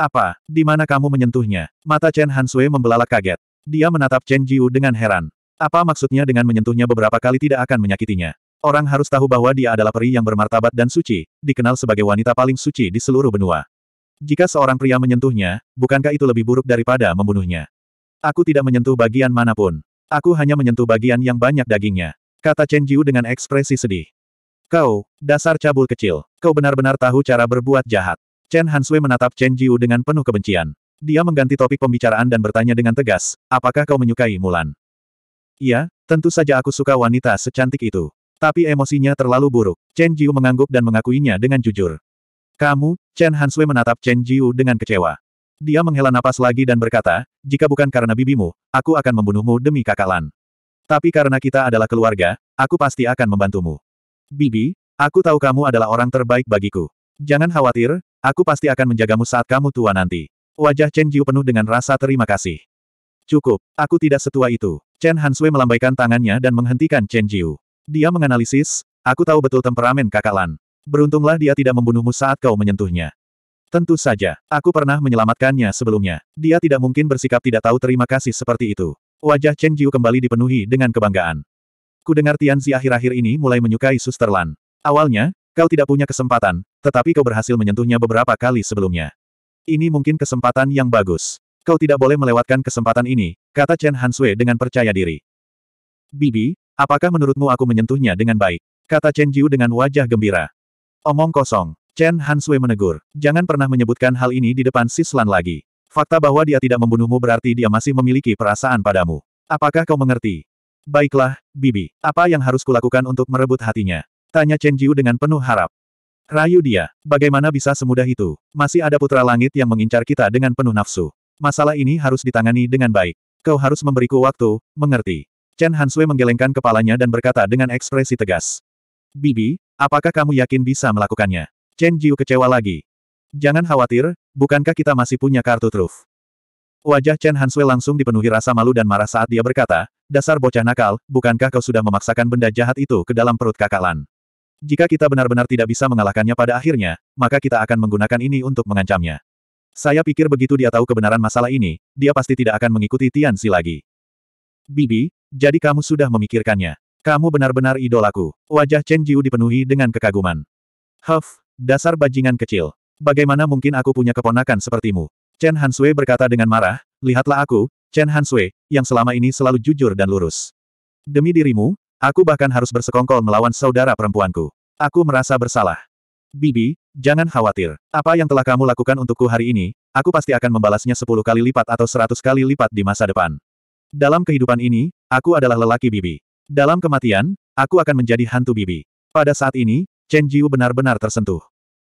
Apa? Di mana kamu menyentuhnya? Mata Chen Sui membelalak kaget. Dia menatap Chen Jiu dengan heran. Apa maksudnya dengan menyentuhnya beberapa kali tidak akan menyakitinya? Orang harus tahu bahwa dia adalah peri yang bermartabat dan suci, dikenal sebagai wanita paling suci di seluruh benua. Jika seorang pria menyentuhnya, bukankah itu lebih buruk daripada membunuhnya? Aku tidak menyentuh bagian manapun. Aku hanya menyentuh bagian yang banyak dagingnya. Kata Chen Jiu dengan ekspresi sedih. Kau, dasar cabul kecil, kau benar-benar tahu cara berbuat jahat. Chen Hansui menatap Chen Jiu dengan penuh kebencian. Dia mengganti topik pembicaraan dan bertanya dengan tegas, apakah kau menyukai Mulan? Iya, tentu saja aku suka wanita secantik itu. Tapi emosinya terlalu buruk. Chen Jiu mengangguk dan mengakuinya dengan jujur. Kamu, Chen Hansui menatap Chen Jiu dengan kecewa. Dia menghela napas lagi dan berkata, jika bukan karena bibimu, aku akan membunuhmu demi kakak Tapi karena kita adalah keluarga, aku pasti akan membantumu. Bibi, aku tahu kamu adalah orang terbaik bagiku. Jangan khawatir, aku pasti akan menjagamu saat kamu tua nanti. Wajah Chen Jiu penuh dengan rasa terima kasih. Cukup, aku tidak setua itu. Chen Hansui melambaikan tangannya dan menghentikan Chen Jiu. Dia menganalisis, aku tahu betul temperamen kakak Beruntunglah dia tidak membunuhmu saat kau menyentuhnya. Tentu saja, aku pernah menyelamatkannya sebelumnya. Dia tidak mungkin bersikap tidak tahu terima kasih seperti itu. Wajah Chen Jiu kembali dipenuhi dengan kebanggaan. Kudengar Tianzi akhir-akhir ini mulai menyukai Suster Lan. Awalnya, kau tidak punya kesempatan, tetapi kau berhasil menyentuhnya beberapa kali sebelumnya. Ini mungkin kesempatan yang bagus. Kau tidak boleh melewatkan kesempatan ini, kata Chen Hansue dengan percaya diri. Bibi, apakah menurutmu aku menyentuhnya dengan baik? Kata Chen Jiu dengan wajah gembira. Omong kosong. Chen Hansui menegur. Jangan pernah menyebutkan hal ini di depan Sislan lagi. Fakta bahwa dia tidak membunuhmu berarti dia masih memiliki perasaan padamu. Apakah kau mengerti? Baiklah, Bibi. Apa yang harus kulakukan untuk merebut hatinya? Tanya Chen Jiu dengan penuh harap. Rayu dia. Bagaimana bisa semudah itu? Masih ada putra langit yang mengincar kita dengan penuh nafsu. Masalah ini harus ditangani dengan baik. Kau harus memberiku waktu, mengerti. Chen Hansui menggelengkan kepalanya dan berkata dengan ekspresi tegas. Bibi, apakah kamu yakin bisa melakukannya? Chen Jiu kecewa lagi. Jangan khawatir, bukankah kita masih punya kartu truf? Wajah Chen Hanswe langsung dipenuhi rasa malu dan marah saat dia berkata, dasar bocah nakal, bukankah kau sudah memaksakan benda jahat itu ke dalam perut kakak Lan? Jika kita benar-benar tidak bisa mengalahkannya pada akhirnya, maka kita akan menggunakan ini untuk mengancamnya. Saya pikir begitu dia tahu kebenaran masalah ini, dia pasti tidak akan mengikuti Tian Si lagi. Bibi, jadi kamu sudah memikirkannya. Kamu benar-benar idolaku. Wajah Chen Jiu dipenuhi dengan kekaguman. Huff, Dasar bajingan kecil. Bagaimana mungkin aku punya keponakan sepertimu? Chen Hansui berkata dengan marah, lihatlah aku, Chen Hansui, yang selama ini selalu jujur dan lurus. Demi dirimu, aku bahkan harus bersekongkol melawan saudara perempuanku. Aku merasa bersalah. Bibi, jangan khawatir. Apa yang telah kamu lakukan untukku hari ini, aku pasti akan membalasnya sepuluh kali lipat atau seratus kali lipat di masa depan. Dalam kehidupan ini, aku adalah lelaki Bibi. Dalam kematian, aku akan menjadi hantu Bibi. Pada saat ini, Chen Jiu benar-benar tersentuh.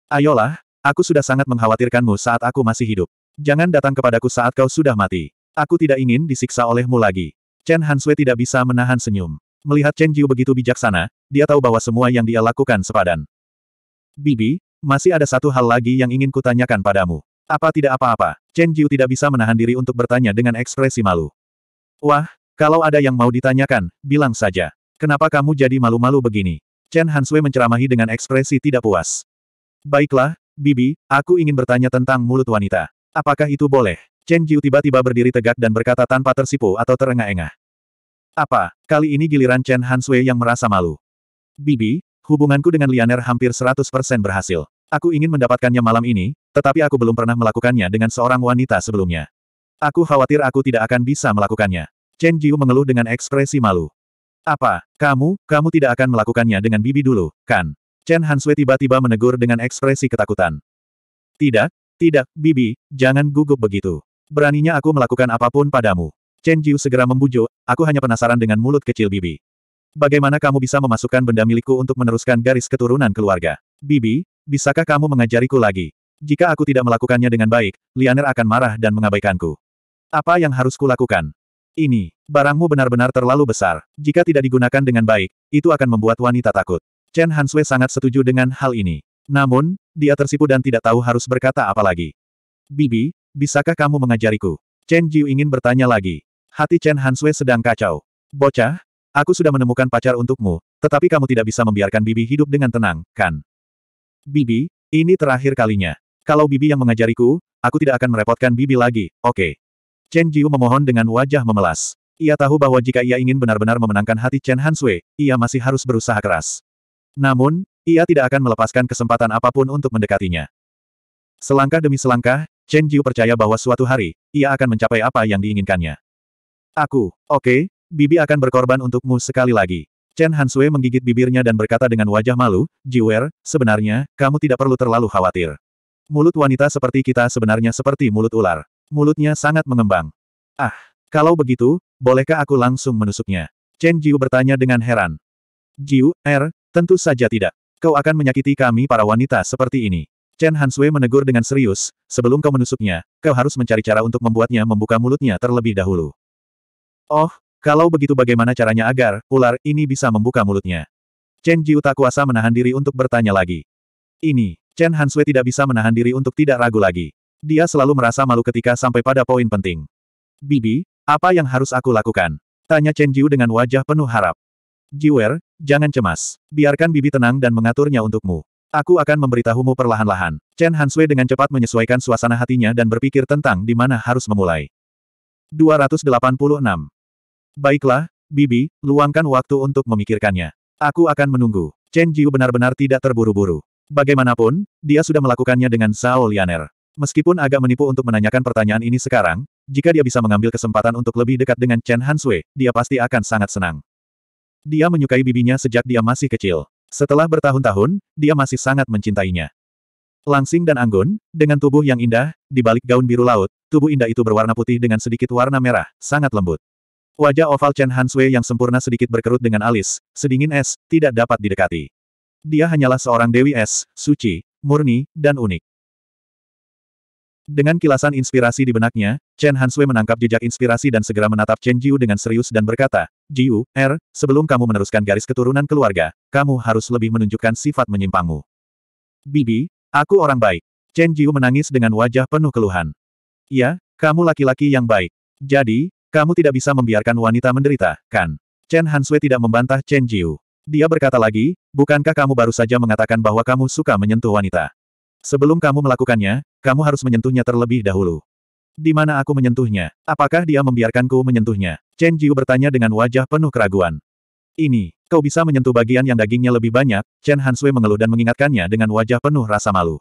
Ayolah, aku sudah sangat mengkhawatirkanmu saat aku masih hidup. Jangan datang kepadaku saat kau sudah mati. Aku tidak ingin disiksa olehmu lagi. Chen Hanswe tidak bisa menahan senyum. Melihat Chen Jiu begitu bijaksana, dia tahu bahwa semua yang dia lakukan sepadan. Bibi, masih ada satu hal lagi yang ingin kutanyakan padamu. Apa tidak apa-apa? Chen Jiu tidak bisa menahan diri untuk bertanya dengan ekspresi malu. Wah, kalau ada yang mau ditanyakan, bilang saja. Kenapa kamu jadi malu-malu begini? Chen Hanswe menceramahi dengan ekspresi tidak puas. Baiklah, Bibi, aku ingin bertanya tentang mulut wanita. Apakah itu boleh? Chen Jiu tiba-tiba berdiri tegak dan berkata tanpa tersipu atau terengah-engah. Apa, kali ini giliran Chen Hanswe yang merasa malu. Bibi, hubunganku dengan Lianer hampir 100% berhasil. Aku ingin mendapatkannya malam ini, tetapi aku belum pernah melakukannya dengan seorang wanita sebelumnya. Aku khawatir aku tidak akan bisa melakukannya. Chen Jiu mengeluh dengan ekspresi malu. Apa, kamu, kamu tidak akan melakukannya dengan bibi dulu, kan? Chen Hanswe tiba-tiba menegur dengan ekspresi ketakutan. Tidak, tidak, bibi, jangan gugup begitu. Beraninya aku melakukan apapun padamu. Chen Jiu segera membujuk, aku hanya penasaran dengan mulut kecil bibi. Bagaimana kamu bisa memasukkan benda milikku untuk meneruskan garis keturunan keluarga? Bibi, bisakah kamu mengajariku lagi? Jika aku tidak melakukannya dengan baik, Lianer akan marah dan mengabaikanku. Apa yang harus kulakukan? Ini, barangmu benar-benar terlalu besar. Jika tidak digunakan dengan baik, itu akan membuat wanita takut. Chen Hanswe sangat setuju dengan hal ini. Namun, dia tersipu dan tidak tahu harus berkata apa lagi. Bibi, bisakah kamu mengajariku? Chen Jiu ingin bertanya lagi. Hati Chen Hanswe sedang kacau. Bocah, aku sudah menemukan pacar untukmu, tetapi kamu tidak bisa membiarkan Bibi hidup dengan tenang, kan? Bibi, ini terakhir kalinya. Kalau Bibi yang mengajariku, aku tidak akan merepotkan Bibi lagi, oke. Okay. Chen Jiu memohon dengan wajah memelas. Ia tahu bahwa jika ia ingin benar-benar memenangkan hati Chen Hansui, ia masih harus berusaha keras. Namun, ia tidak akan melepaskan kesempatan apapun untuk mendekatinya. Selangkah demi selangkah, Chen Jiu percaya bahwa suatu hari, ia akan mencapai apa yang diinginkannya. Aku, oke, okay, Bibi akan berkorban untukmu sekali lagi. Chen Hansue menggigit bibirnya dan berkata dengan wajah malu, Jiwer, sebenarnya, kamu tidak perlu terlalu khawatir. Mulut wanita seperti kita sebenarnya seperti mulut ular. Mulutnya sangat mengembang. Ah, kalau begitu, bolehkah aku langsung menusuknya? Chen Jiu bertanya dengan heran. Jiu, Er, tentu saja tidak. Kau akan menyakiti kami para wanita seperti ini. Chen Hanswe menegur dengan serius, sebelum kau menusuknya, kau harus mencari cara untuk membuatnya membuka mulutnya terlebih dahulu. Oh, kalau begitu bagaimana caranya agar ular ini bisa membuka mulutnya? Chen Jiu tak kuasa menahan diri untuk bertanya lagi. Ini, Chen Hanswe tidak bisa menahan diri untuk tidak ragu lagi. Dia selalu merasa malu ketika sampai pada poin penting. Bibi, apa yang harus aku lakukan? Tanya Chen Jiu dengan wajah penuh harap. Jiwer, jangan cemas. Biarkan Bibi tenang dan mengaturnya untukmu. Aku akan memberitahumu perlahan-lahan. Chen Hanswe dengan cepat menyesuaikan suasana hatinya dan berpikir tentang di mana harus memulai. 286. Baiklah, Bibi, luangkan waktu untuk memikirkannya. Aku akan menunggu. Chen Jiu benar-benar tidak terburu-buru. Bagaimanapun, dia sudah melakukannya dengan Zhao Lianer. Meskipun agak menipu untuk menanyakan pertanyaan ini sekarang, jika dia bisa mengambil kesempatan untuk lebih dekat dengan Chen Hansue, dia pasti akan sangat senang. Dia menyukai bibinya sejak dia masih kecil. Setelah bertahun-tahun, dia masih sangat mencintainya. Langsing dan anggun, dengan tubuh yang indah, di balik gaun biru laut, tubuh indah itu berwarna putih dengan sedikit warna merah, sangat lembut. Wajah oval Chen Hansue yang sempurna sedikit berkerut dengan alis, sedingin es, tidak dapat didekati. Dia hanyalah seorang dewi es, suci, murni, dan unik. Dengan kilasan inspirasi di benaknya, Chen Hansue menangkap jejak inspirasi dan segera menatap Chen Jiu dengan serius dan berkata, Jiu, Er, sebelum kamu meneruskan garis keturunan keluarga, kamu harus lebih menunjukkan sifat menyimpangmu. Bibi, aku orang baik. Chen Jiu menangis dengan wajah penuh keluhan. Ya, kamu laki-laki yang baik. Jadi, kamu tidak bisa membiarkan wanita menderita, kan? Chen Hansue tidak membantah Chen Jiu. Dia berkata lagi, bukankah kamu baru saja mengatakan bahwa kamu suka menyentuh wanita? Sebelum kamu melakukannya, kamu harus menyentuhnya terlebih dahulu. Di mana aku menyentuhnya? Apakah dia membiarkanku menyentuhnya? Chen Jiu bertanya dengan wajah penuh keraguan. Ini, kau bisa menyentuh bagian yang dagingnya lebih banyak, Chen Hanswe mengeluh dan mengingatkannya dengan wajah penuh rasa malu.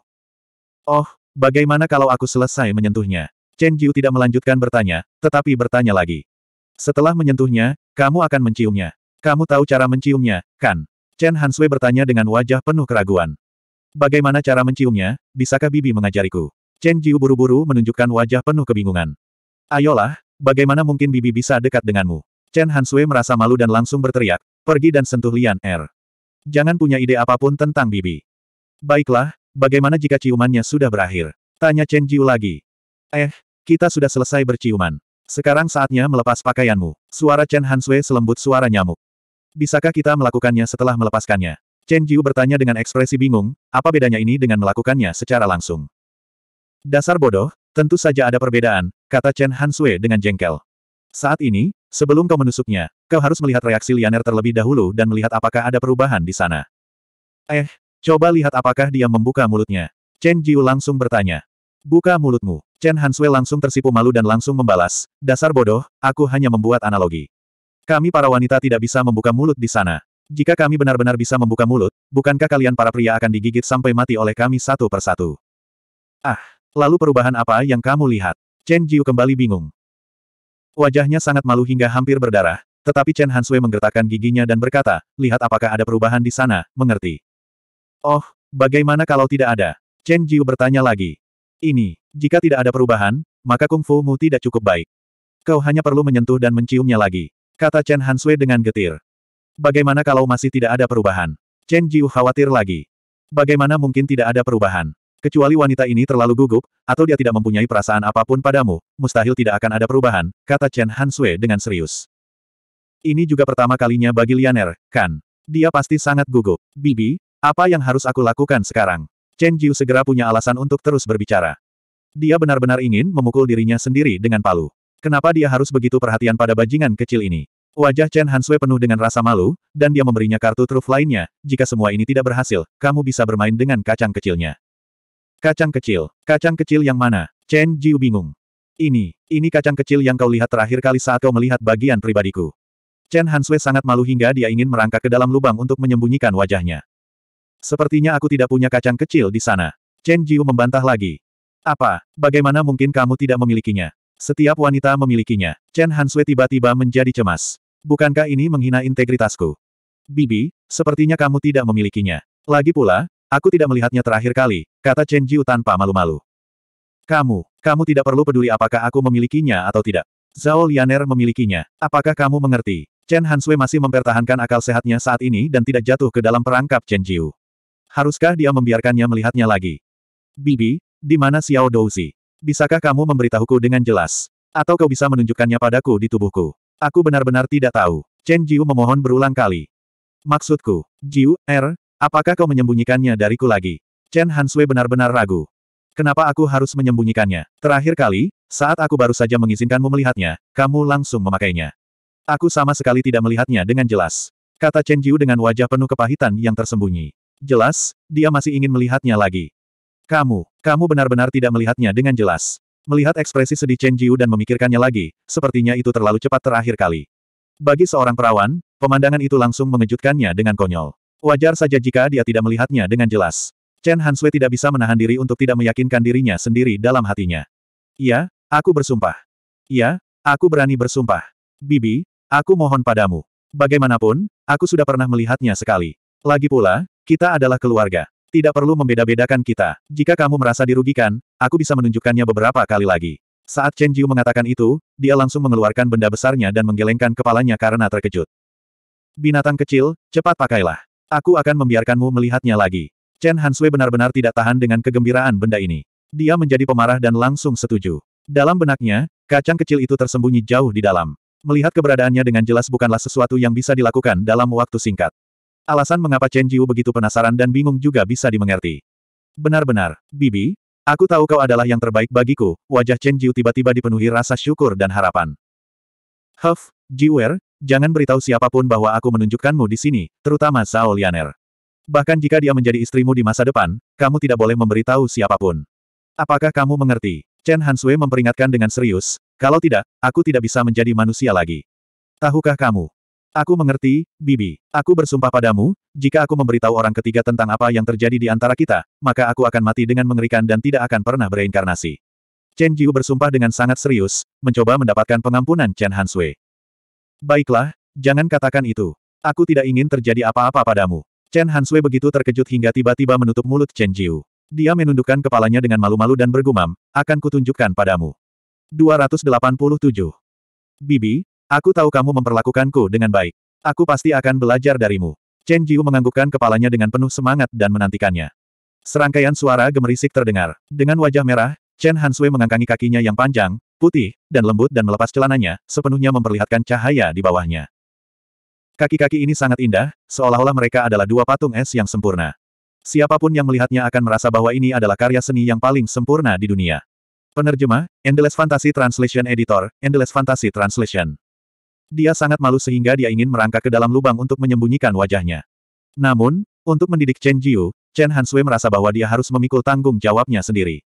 Oh, bagaimana kalau aku selesai menyentuhnya? Chen Jiu tidak melanjutkan bertanya, tetapi bertanya lagi. Setelah menyentuhnya, kamu akan menciumnya. Kamu tahu cara menciumnya, kan? Chen Hanswe bertanya dengan wajah penuh keraguan. Bagaimana cara menciumnya, bisakah Bibi mengajariku? Chen Jiu buru-buru menunjukkan wajah penuh kebingungan. Ayolah, bagaimana mungkin Bibi bisa dekat denganmu? Chen Hansue merasa malu dan langsung berteriak, pergi dan sentuh Lian Er. Jangan punya ide apapun tentang Bibi. Baiklah, bagaimana jika ciumannya sudah berakhir? Tanya Chen Jiu lagi. Eh, kita sudah selesai berciuman. Sekarang saatnya melepas pakaianmu. Suara Chen Hansue selembut suara nyamuk. Bisakah kita melakukannya setelah melepaskannya? Chen Jiu bertanya dengan ekspresi bingung, apa bedanya ini dengan melakukannya secara langsung. Dasar bodoh, tentu saja ada perbedaan, kata Chen Han Sui dengan jengkel. Saat ini, sebelum kau menusuknya, kau harus melihat reaksi Lianer terlebih dahulu dan melihat apakah ada perubahan di sana. Eh, coba lihat apakah dia membuka mulutnya. Chen Jiu langsung bertanya. Buka mulutmu. Chen Han Sui langsung tersipu malu dan langsung membalas, dasar bodoh, aku hanya membuat analogi. Kami para wanita tidak bisa membuka mulut di sana. Jika kami benar-benar bisa membuka mulut, bukankah kalian para pria akan digigit sampai mati oleh kami satu persatu? Ah, lalu perubahan apa yang kamu lihat? Chen Jiu kembali bingung. Wajahnya sangat malu hingga hampir berdarah, tetapi Chen Hanswe menggertakkan giginya dan berkata, lihat apakah ada perubahan di sana, mengerti. Oh, bagaimana kalau tidak ada? Chen Jiu bertanya lagi. Ini, jika tidak ada perubahan, maka kungfu-mu tidak cukup baik. Kau hanya perlu menyentuh dan menciumnya lagi. Kata Chen Hanswe dengan getir. Bagaimana kalau masih tidak ada perubahan? Chen Jiu khawatir lagi. Bagaimana mungkin tidak ada perubahan? Kecuali wanita ini terlalu gugup, atau dia tidak mempunyai perasaan apapun padamu, mustahil tidak akan ada perubahan, kata Chen Han Sui dengan serius. Ini juga pertama kalinya bagi Lianer, kan? Dia pasti sangat gugup. Bibi, apa yang harus aku lakukan sekarang? Chen Jiu segera punya alasan untuk terus berbicara. Dia benar-benar ingin memukul dirinya sendiri dengan palu. Kenapa dia harus begitu perhatian pada bajingan kecil ini? Wajah Chen Hansue penuh dengan rasa malu, dan dia memberinya kartu truf lainnya, jika semua ini tidak berhasil, kamu bisa bermain dengan kacang kecilnya. Kacang kecil, kacang kecil yang mana? Chen Jiu bingung. Ini, ini kacang kecil yang kau lihat terakhir kali saat kau melihat bagian pribadiku. Chen Hansue sangat malu hingga dia ingin merangkak ke dalam lubang untuk menyembunyikan wajahnya. Sepertinya aku tidak punya kacang kecil di sana. Chen Jiu membantah lagi. Apa, bagaimana mungkin kamu tidak memilikinya? Setiap wanita memilikinya. Chen Hansue tiba-tiba menjadi cemas. Bukankah ini menghina integritasku? Bibi, sepertinya kamu tidak memilikinya. Lagi pula, aku tidak melihatnya terakhir kali, kata Chen Jiu tanpa malu-malu. Kamu, kamu tidak perlu peduli apakah aku memilikinya atau tidak. Zhao Lianer memilikinya. Apakah kamu mengerti? Chen Hansui masih mempertahankan akal sehatnya saat ini dan tidak jatuh ke dalam perangkap Chen Jiu. Haruskah dia membiarkannya melihatnya lagi? Bibi, di mana Xiao Douzi? Bisakah kamu memberitahuku dengan jelas? Atau kau bisa menunjukkannya padaku di tubuhku? Aku benar-benar tidak tahu. Chen Jiu memohon berulang kali. Maksudku, Jiu, Er, apakah kau menyembunyikannya dariku lagi? Chen Hansui benar-benar ragu. Kenapa aku harus menyembunyikannya? Terakhir kali, saat aku baru saja mengizinkanmu melihatnya, kamu langsung memakainya. Aku sama sekali tidak melihatnya dengan jelas. Kata Chen Jiu dengan wajah penuh kepahitan yang tersembunyi. Jelas, dia masih ingin melihatnya lagi. Kamu, kamu benar-benar tidak melihatnya dengan jelas. Melihat ekspresi sedih Chen Jiu dan memikirkannya lagi, sepertinya itu terlalu cepat terakhir kali. Bagi seorang perawan, pemandangan itu langsung mengejutkannya dengan konyol. Wajar saja jika dia tidak melihatnya dengan jelas. Chen Hanswe tidak bisa menahan diri untuk tidak meyakinkan dirinya sendiri dalam hatinya. Iya, aku bersumpah. Iya, aku berani bersumpah. Bibi, aku mohon padamu. Bagaimanapun, aku sudah pernah melihatnya sekali. Lagi pula, kita adalah keluarga tidak perlu membeda-bedakan kita. Jika kamu merasa dirugikan, aku bisa menunjukkannya beberapa kali lagi. Saat Chen Jiu mengatakan itu, dia langsung mengeluarkan benda besarnya dan menggelengkan kepalanya karena terkejut. Binatang kecil, cepat pakailah. Aku akan membiarkanmu melihatnya lagi. Chen Hansui benar-benar tidak tahan dengan kegembiraan benda ini. Dia menjadi pemarah dan langsung setuju. Dalam benaknya, kacang kecil itu tersembunyi jauh di dalam. Melihat keberadaannya dengan jelas bukanlah sesuatu yang bisa dilakukan dalam waktu singkat. Alasan mengapa Chen Jiu begitu penasaran dan bingung juga bisa dimengerti. Benar-benar, Bibi, aku tahu kau adalah yang terbaik bagiku, wajah Chen Jiu tiba-tiba dipenuhi rasa syukur dan harapan. Huff, Jiwer, jangan beritahu siapapun bahwa aku menunjukkanmu di sini, terutama Zhao Lianer. Bahkan jika dia menjadi istrimu di masa depan, kamu tidak boleh memberitahu siapapun. Apakah kamu mengerti? Chen Hansue memperingatkan dengan serius, kalau tidak, aku tidak bisa menjadi manusia lagi. Tahukah kamu, Aku mengerti, Bibi. Aku bersumpah padamu, jika aku memberitahu orang ketiga tentang apa yang terjadi di antara kita, maka aku akan mati dengan mengerikan dan tidak akan pernah bereinkarnasi. Chen Jiu bersumpah dengan sangat serius, mencoba mendapatkan pengampunan Chen Hansui. Baiklah, jangan katakan itu. Aku tidak ingin terjadi apa-apa padamu. Chen Hansui begitu terkejut hingga tiba-tiba menutup mulut Chen Jiu. Dia menundukkan kepalanya dengan malu-malu dan bergumam, akan kutunjukkan padamu. 287. Bibi, Aku tahu kamu memperlakukanku dengan baik. Aku pasti akan belajar darimu. Chen Jiu menganggukkan kepalanya dengan penuh semangat dan menantikannya. Serangkaian suara gemerisik terdengar. Dengan wajah merah, Chen Hansui mengangkangi kakinya yang panjang, putih, dan lembut dan melepas celananya, sepenuhnya memperlihatkan cahaya di bawahnya. Kaki-kaki ini sangat indah, seolah-olah mereka adalah dua patung es yang sempurna. Siapapun yang melihatnya akan merasa bahwa ini adalah karya seni yang paling sempurna di dunia. Penerjemah, Endless Fantasy Translation Editor, Endless Fantasy Translation dia sangat malu sehingga dia ingin merangkak ke dalam lubang untuk menyembunyikan wajahnya. Namun, untuk mendidik Chen Jiu, Chen Hansui merasa bahwa dia harus memikul tanggung jawabnya sendiri.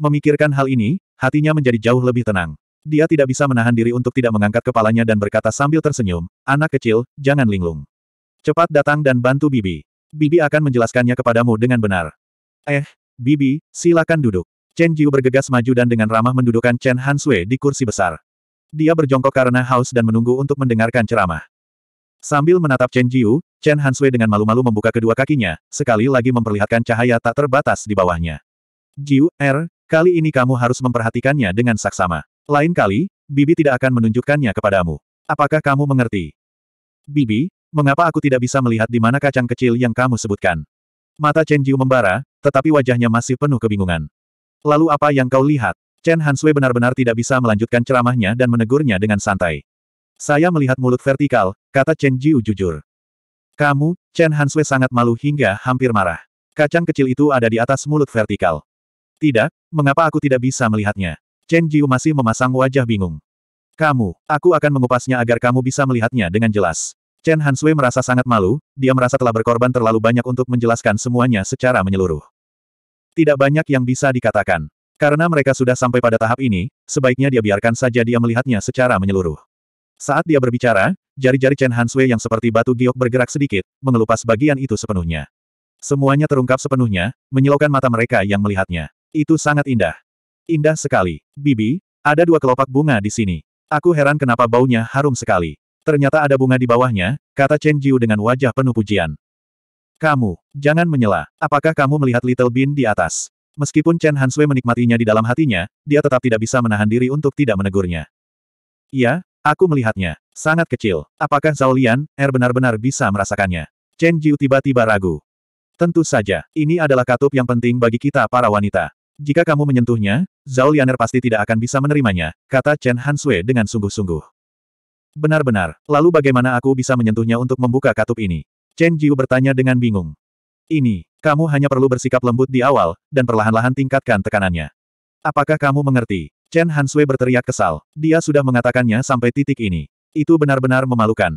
Memikirkan hal ini, hatinya menjadi jauh lebih tenang. Dia tidak bisa menahan diri untuk tidak mengangkat kepalanya dan berkata sambil tersenyum, anak kecil, jangan linglung. Cepat datang dan bantu Bibi. Bibi akan menjelaskannya kepadamu dengan benar. Eh, Bibi, silakan duduk. Chen Jiu bergegas maju dan dengan ramah mendudukan Chen Hansui di kursi besar. Dia berjongkok karena haus dan menunggu untuk mendengarkan ceramah. Sambil menatap Chen Jiu, Chen Hansui dengan malu-malu membuka kedua kakinya, sekali lagi memperlihatkan cahaya tak terbatas di bawahnya. Jiu, Er, kali ini kamu harus memperhatikannya dengan saksama. Lain kali, Bibi tidak akan menunjukkannya kepadamu. Apakah kamu mengerti? Bibi, mengapa aku tidak bisa melihat di mana kacang kecil yang kamu sebutkan? Mata Chen Jiu membara, tetapi wajahnya masih penuh kebingungan. Lalu apa yang kau lihat? Chen Hanswe benar-benar tidak bisa melanjutkan ceramahnya dan menegurnya dengan santai. Saya melihat mulut vertikal, kata Chen Jiu jujur. Kamu, Chen Hanswe sangat malu hingga hampir marah. Kacang kecil itu ada di atas mulut vertikal. Tidak, mengapa aku tidak bisa melihatnya? Chen Jiu masih memasang wajah bingung. Kamu, aku akan mengupasnya agar kamu bisa melihatnya dengan jelas. Chen Hanswe merasa sangat malu, dia merasa telah berkorban terlalu banyak untuk menjelaskan semuanya secara menyeluruh. Tidak banyak yang bisa dikatakan. Karena mereka sudah sampai pada tahap ini, sebaiknya dia biarkan saja dia melihatnya secara menyeluruh. Saat dia berbicara, jari-jari Chen Hanswe yang seperti batu giok bergerak sedikit, mengelupas bagian itu sepenuhnya. Semuanya terungkap sepenuhnya, menyilaukan mata mereka yang melihatnya. Itu sangat indah. Indah sekali. Bibi, ada dua kelopak bunga di sini. Aku heran kenapa baunya harum sekali. Ternyata ada bunga di bawahnya, kata Chen Jiu dengan wajah penuh pujian. Kamu, jangan menyela. Apakah kamu melihat Little Bean di atas? Meskipun Chen Hansue menikmatinya di dalam hatinya, dia tetap tidak bisa menahan diri untuk tidak menegurnya. Iya, aku melihatnya. Sangat kecil. Apakah Zhao Lian, Er benar-benar bisa merasakannya? Chen Jiu tiba-tiba ragu. Tentu saja, ini adalah katup yang penting bagi kita para wanita. Jika kamu menyentuhnya, Zhao Lianer pasti tidak akan bisa menerimanya, kata Chen Hansue dengan sungguh-sungguh. Benar-benar, lalu bagaimana aku bisa menyentuhnya untuk membuka katup ini? Chen Jiu bertanya dengan bingung ini, kamu hanya perlu bersikap lembut di awal, dan perlahan-lahan tingkatkan tekanannya. Apakah kamu mengerti? Chen Hansui berteriak kesal. Dia sudah mengatakannya sampai titik ini. Itu benar-benar memalukan.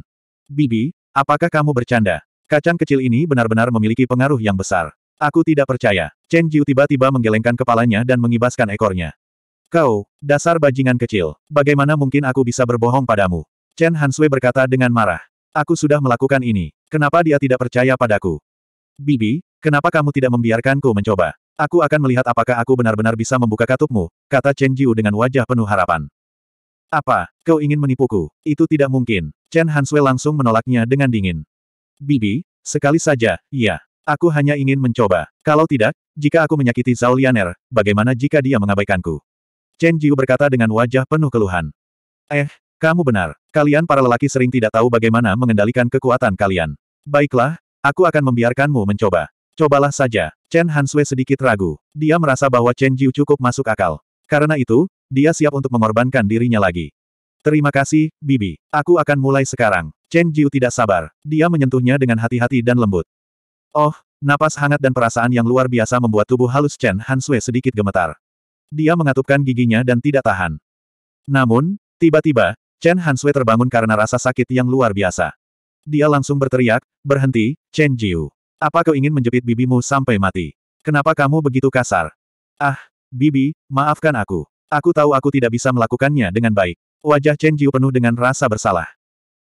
Bibi, apakah kamu bercanda? Kacang kecil ini benar-benar memiliki pengaruh yang besar. Aku tidak percaya. Chen Jiu tiba-tiba menggelengkan kepalanya dan mengibaskan ekornya. Kau, dasar bajingan kecil, bagaimana mungkin aku bisa berbohong padamu? Chen Hansui berkata dengan marah. Aku sudah melakukan ini. Kenapa dia tidak percaya padaku? Bibi, kenapa kamu tidak membiarkanku mencoba? Aku akan melihat apakah aku benar-benar bisa membuka katupmu, kata Chen Jiu dengan wajah penuh harapan. Apa, kau ingin menipuku? Itu tidak mungkin. Chen Hansue langsung menolaknya dengan dingin. Bibi, sekali saja, iya. Aku hanya ingin mencoba. Kalau tidak, jika aku menyakiti Zhao Lianer, bagaimana jika dia mengabaikanku? Chen Jiu berkata dengan wajah penuh keluhan. Eh, kamu benar. Kalian para lelaki sering tidak tahu bagaimana mengendalikan kekuatan kalian. Baiklah, Aku akan membiarkanmu mencoba. Cobalah saja. Chen Hansue sedikit ragu. Dia merasa bahwa Chen Jiu cukup masuk akal. Karena itu, dia siap untuk mengorbankan dirinya lagi. Terima kasih, Bibi. Aku akan mulai sekarang. Chen Jiu tidak sabar. Dia menyentuhnya dengan hati-hati dan lembut. Oh, napas hangat dan perasaan yang luar biasa membuat tubuh halus Chen Hansue sedikit gemetar. Dia mengatupkan giginya dan tidak tahan. Namun, tiba-tiba, Chen Hansue terbangun karena rasa sakit yang luar biasa. Dia langsung berteriak, berhenti, Chen Jiu. Apa kau ingin menjepit bibimu sampai mati? Kenapa kamu begitu kasar? Ah, bibi, maafkan aku. Aku tahu aku tidak bisa melakukannya dengan baik. Wajah Chen Jiu penuh dengan rasa bersalah.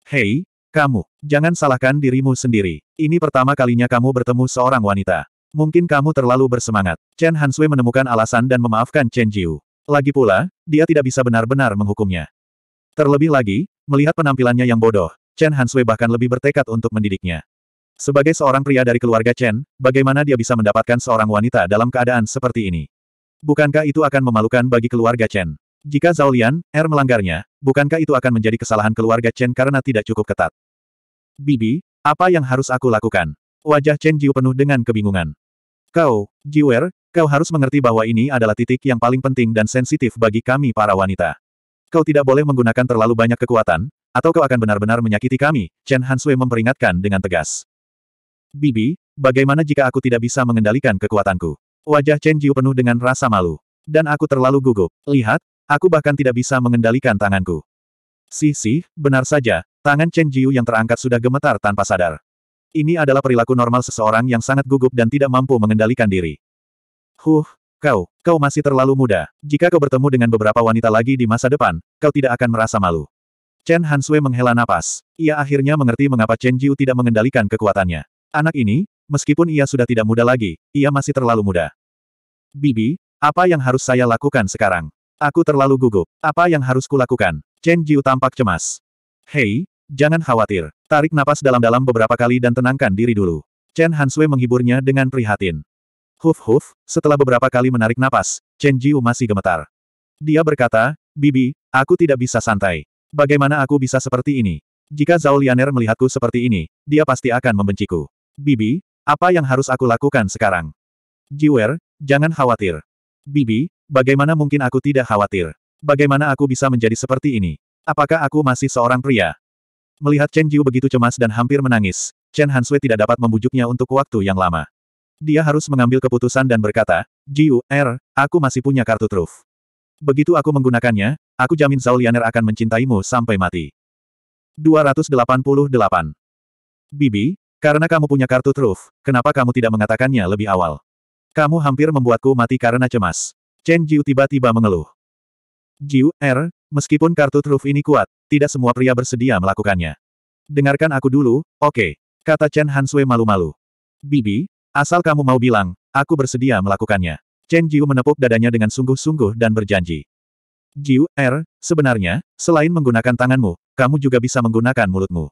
Hei, kamu, jangan salahkan dirimu sendiri. Ini pertama kalinya kamu bertemu seorang wanita. Mungkin kamu terlalu bersemangat. Chen Hansui menemukan alasan dan memaafkan Chen Jiu. Lagi pula, dia tidak bisa benar-benar menghukumnya. Terlebih lagi, melihat penampilannya yang bodoh, Chen Hanswe bahkan lebih bertekad untuk mendidiknya. Sebagai seorang pria dari keluarga Chen, bagaimana dia bisa mendapatkan seorang wanita dalam keadaan seperti ini? Bukankah itu akan memalukan bagi keluarga Chen? Jika Zhao Lian, Er melanggarnya, bukankah itu akan menjadi kesalahan keluarga Chen karena tidak cukup ketat? Bibi, apa yang harus aku lakukan? Wajah Chen Jiu penuh dengan kebingungan. Kau, Jiwer, kau harus mengerti bahwa ini adalah titik yang paling penting dan sensitif bagi kami para wanita. Kau tidak boleh menggunakan terlalu banyak kekuatan, atau kau akan benar-benar menyakiti kami, Chen Hansui memperingatkan dengan tegas. Bibi, bagaimana jika aku tidak bisa mengendalikan kekuatanku? Wajah Chen Jiu penuh dengan rasa malu. Dan aku terlalu gugup. Lihat, aku bahkan tidak bisa mengendalikan tanganku. Sih sih, benar saja, tangan Chen Jiu yang terangkat sudah gemetar tanpa sadar. Ini adalah perilaku normal seseorang yang sangat gugup dan tidak mampu mengendalikan diri. Huh, Kau, kau masih terlalu muda. Jika kau bertemu dengan beberapa wanita lagi di masa depan, kau tidak akan merasa malu. Chen Hansue menghela napas. Ia akhirnya mengerti mengapa Chen Jiu tidak mengendalikan kekuatannya. Anak ini, meskipun ia sudah tidak muda lagi, ia masih terlalu muda. Bibi, apa yang harus saya lakukan sekarang? Aku terlalu gugup. Apa yang harus kulakukan? Chen Jiu tampak cemas. Hei, jangan khawatir. Tarik napas dalam-dalam beberapa kali dan tenangkan diri dulu. Chen Hansue menghiburnya dengan prihatin. Huf huf, setelah beberapa kali menarik napas, Chen Jiu masih gemetar. Dia berkata, Bibi, aku tidak bisa santai. Bagaimana aku bisa seperti ini? Jika Zhao Lianer melihatku seperti ini, dia pasti akan membenciku. Bibi, apa yang harus aku lakukan sekarang? Jiwer, jangan khawatir. Bibi, bagaimana mungkin aku tidak khawatir? Bagaimana aku bisa menjadi seperti ini? Apakah aku masih seorang pria? Melihat Chen Jiu begitu cemas dan hampir menangis, Chen Hansui tidak dapat membujuknya untuk waktu yang lama. Dia harus mengambil keputusan dan berkata, Jiu, Er, aku masih punya kartu truf. Begitu aku menggunakannya, aku jamin Zaulianer akan mencintaimu sampai mati. 288. Bibi, karena kamu punya kartu truf, kenapa kamu tidak mengatakannya lebih awal? Kamu hampir membuatku mati karena cemas. Chen Jiu tiba-tiba mengeluh. Jiu, er, meskipun kartu truf ini kuat, tidak semua pria bersedia melakukannya. Dengarkan aku dulu, oke, okay, kata Chen Hansue malu-malu. Bibi, asal kamu mau bilang, aku bersedia melakukannya. Chen Jiu menepuk dadanya dengan sungguh-sungguh dan berjanji. Jiu, Er, sebenarnya, selain menggunakan tanganmu, kamu juga bisa menggunakan mulutmu.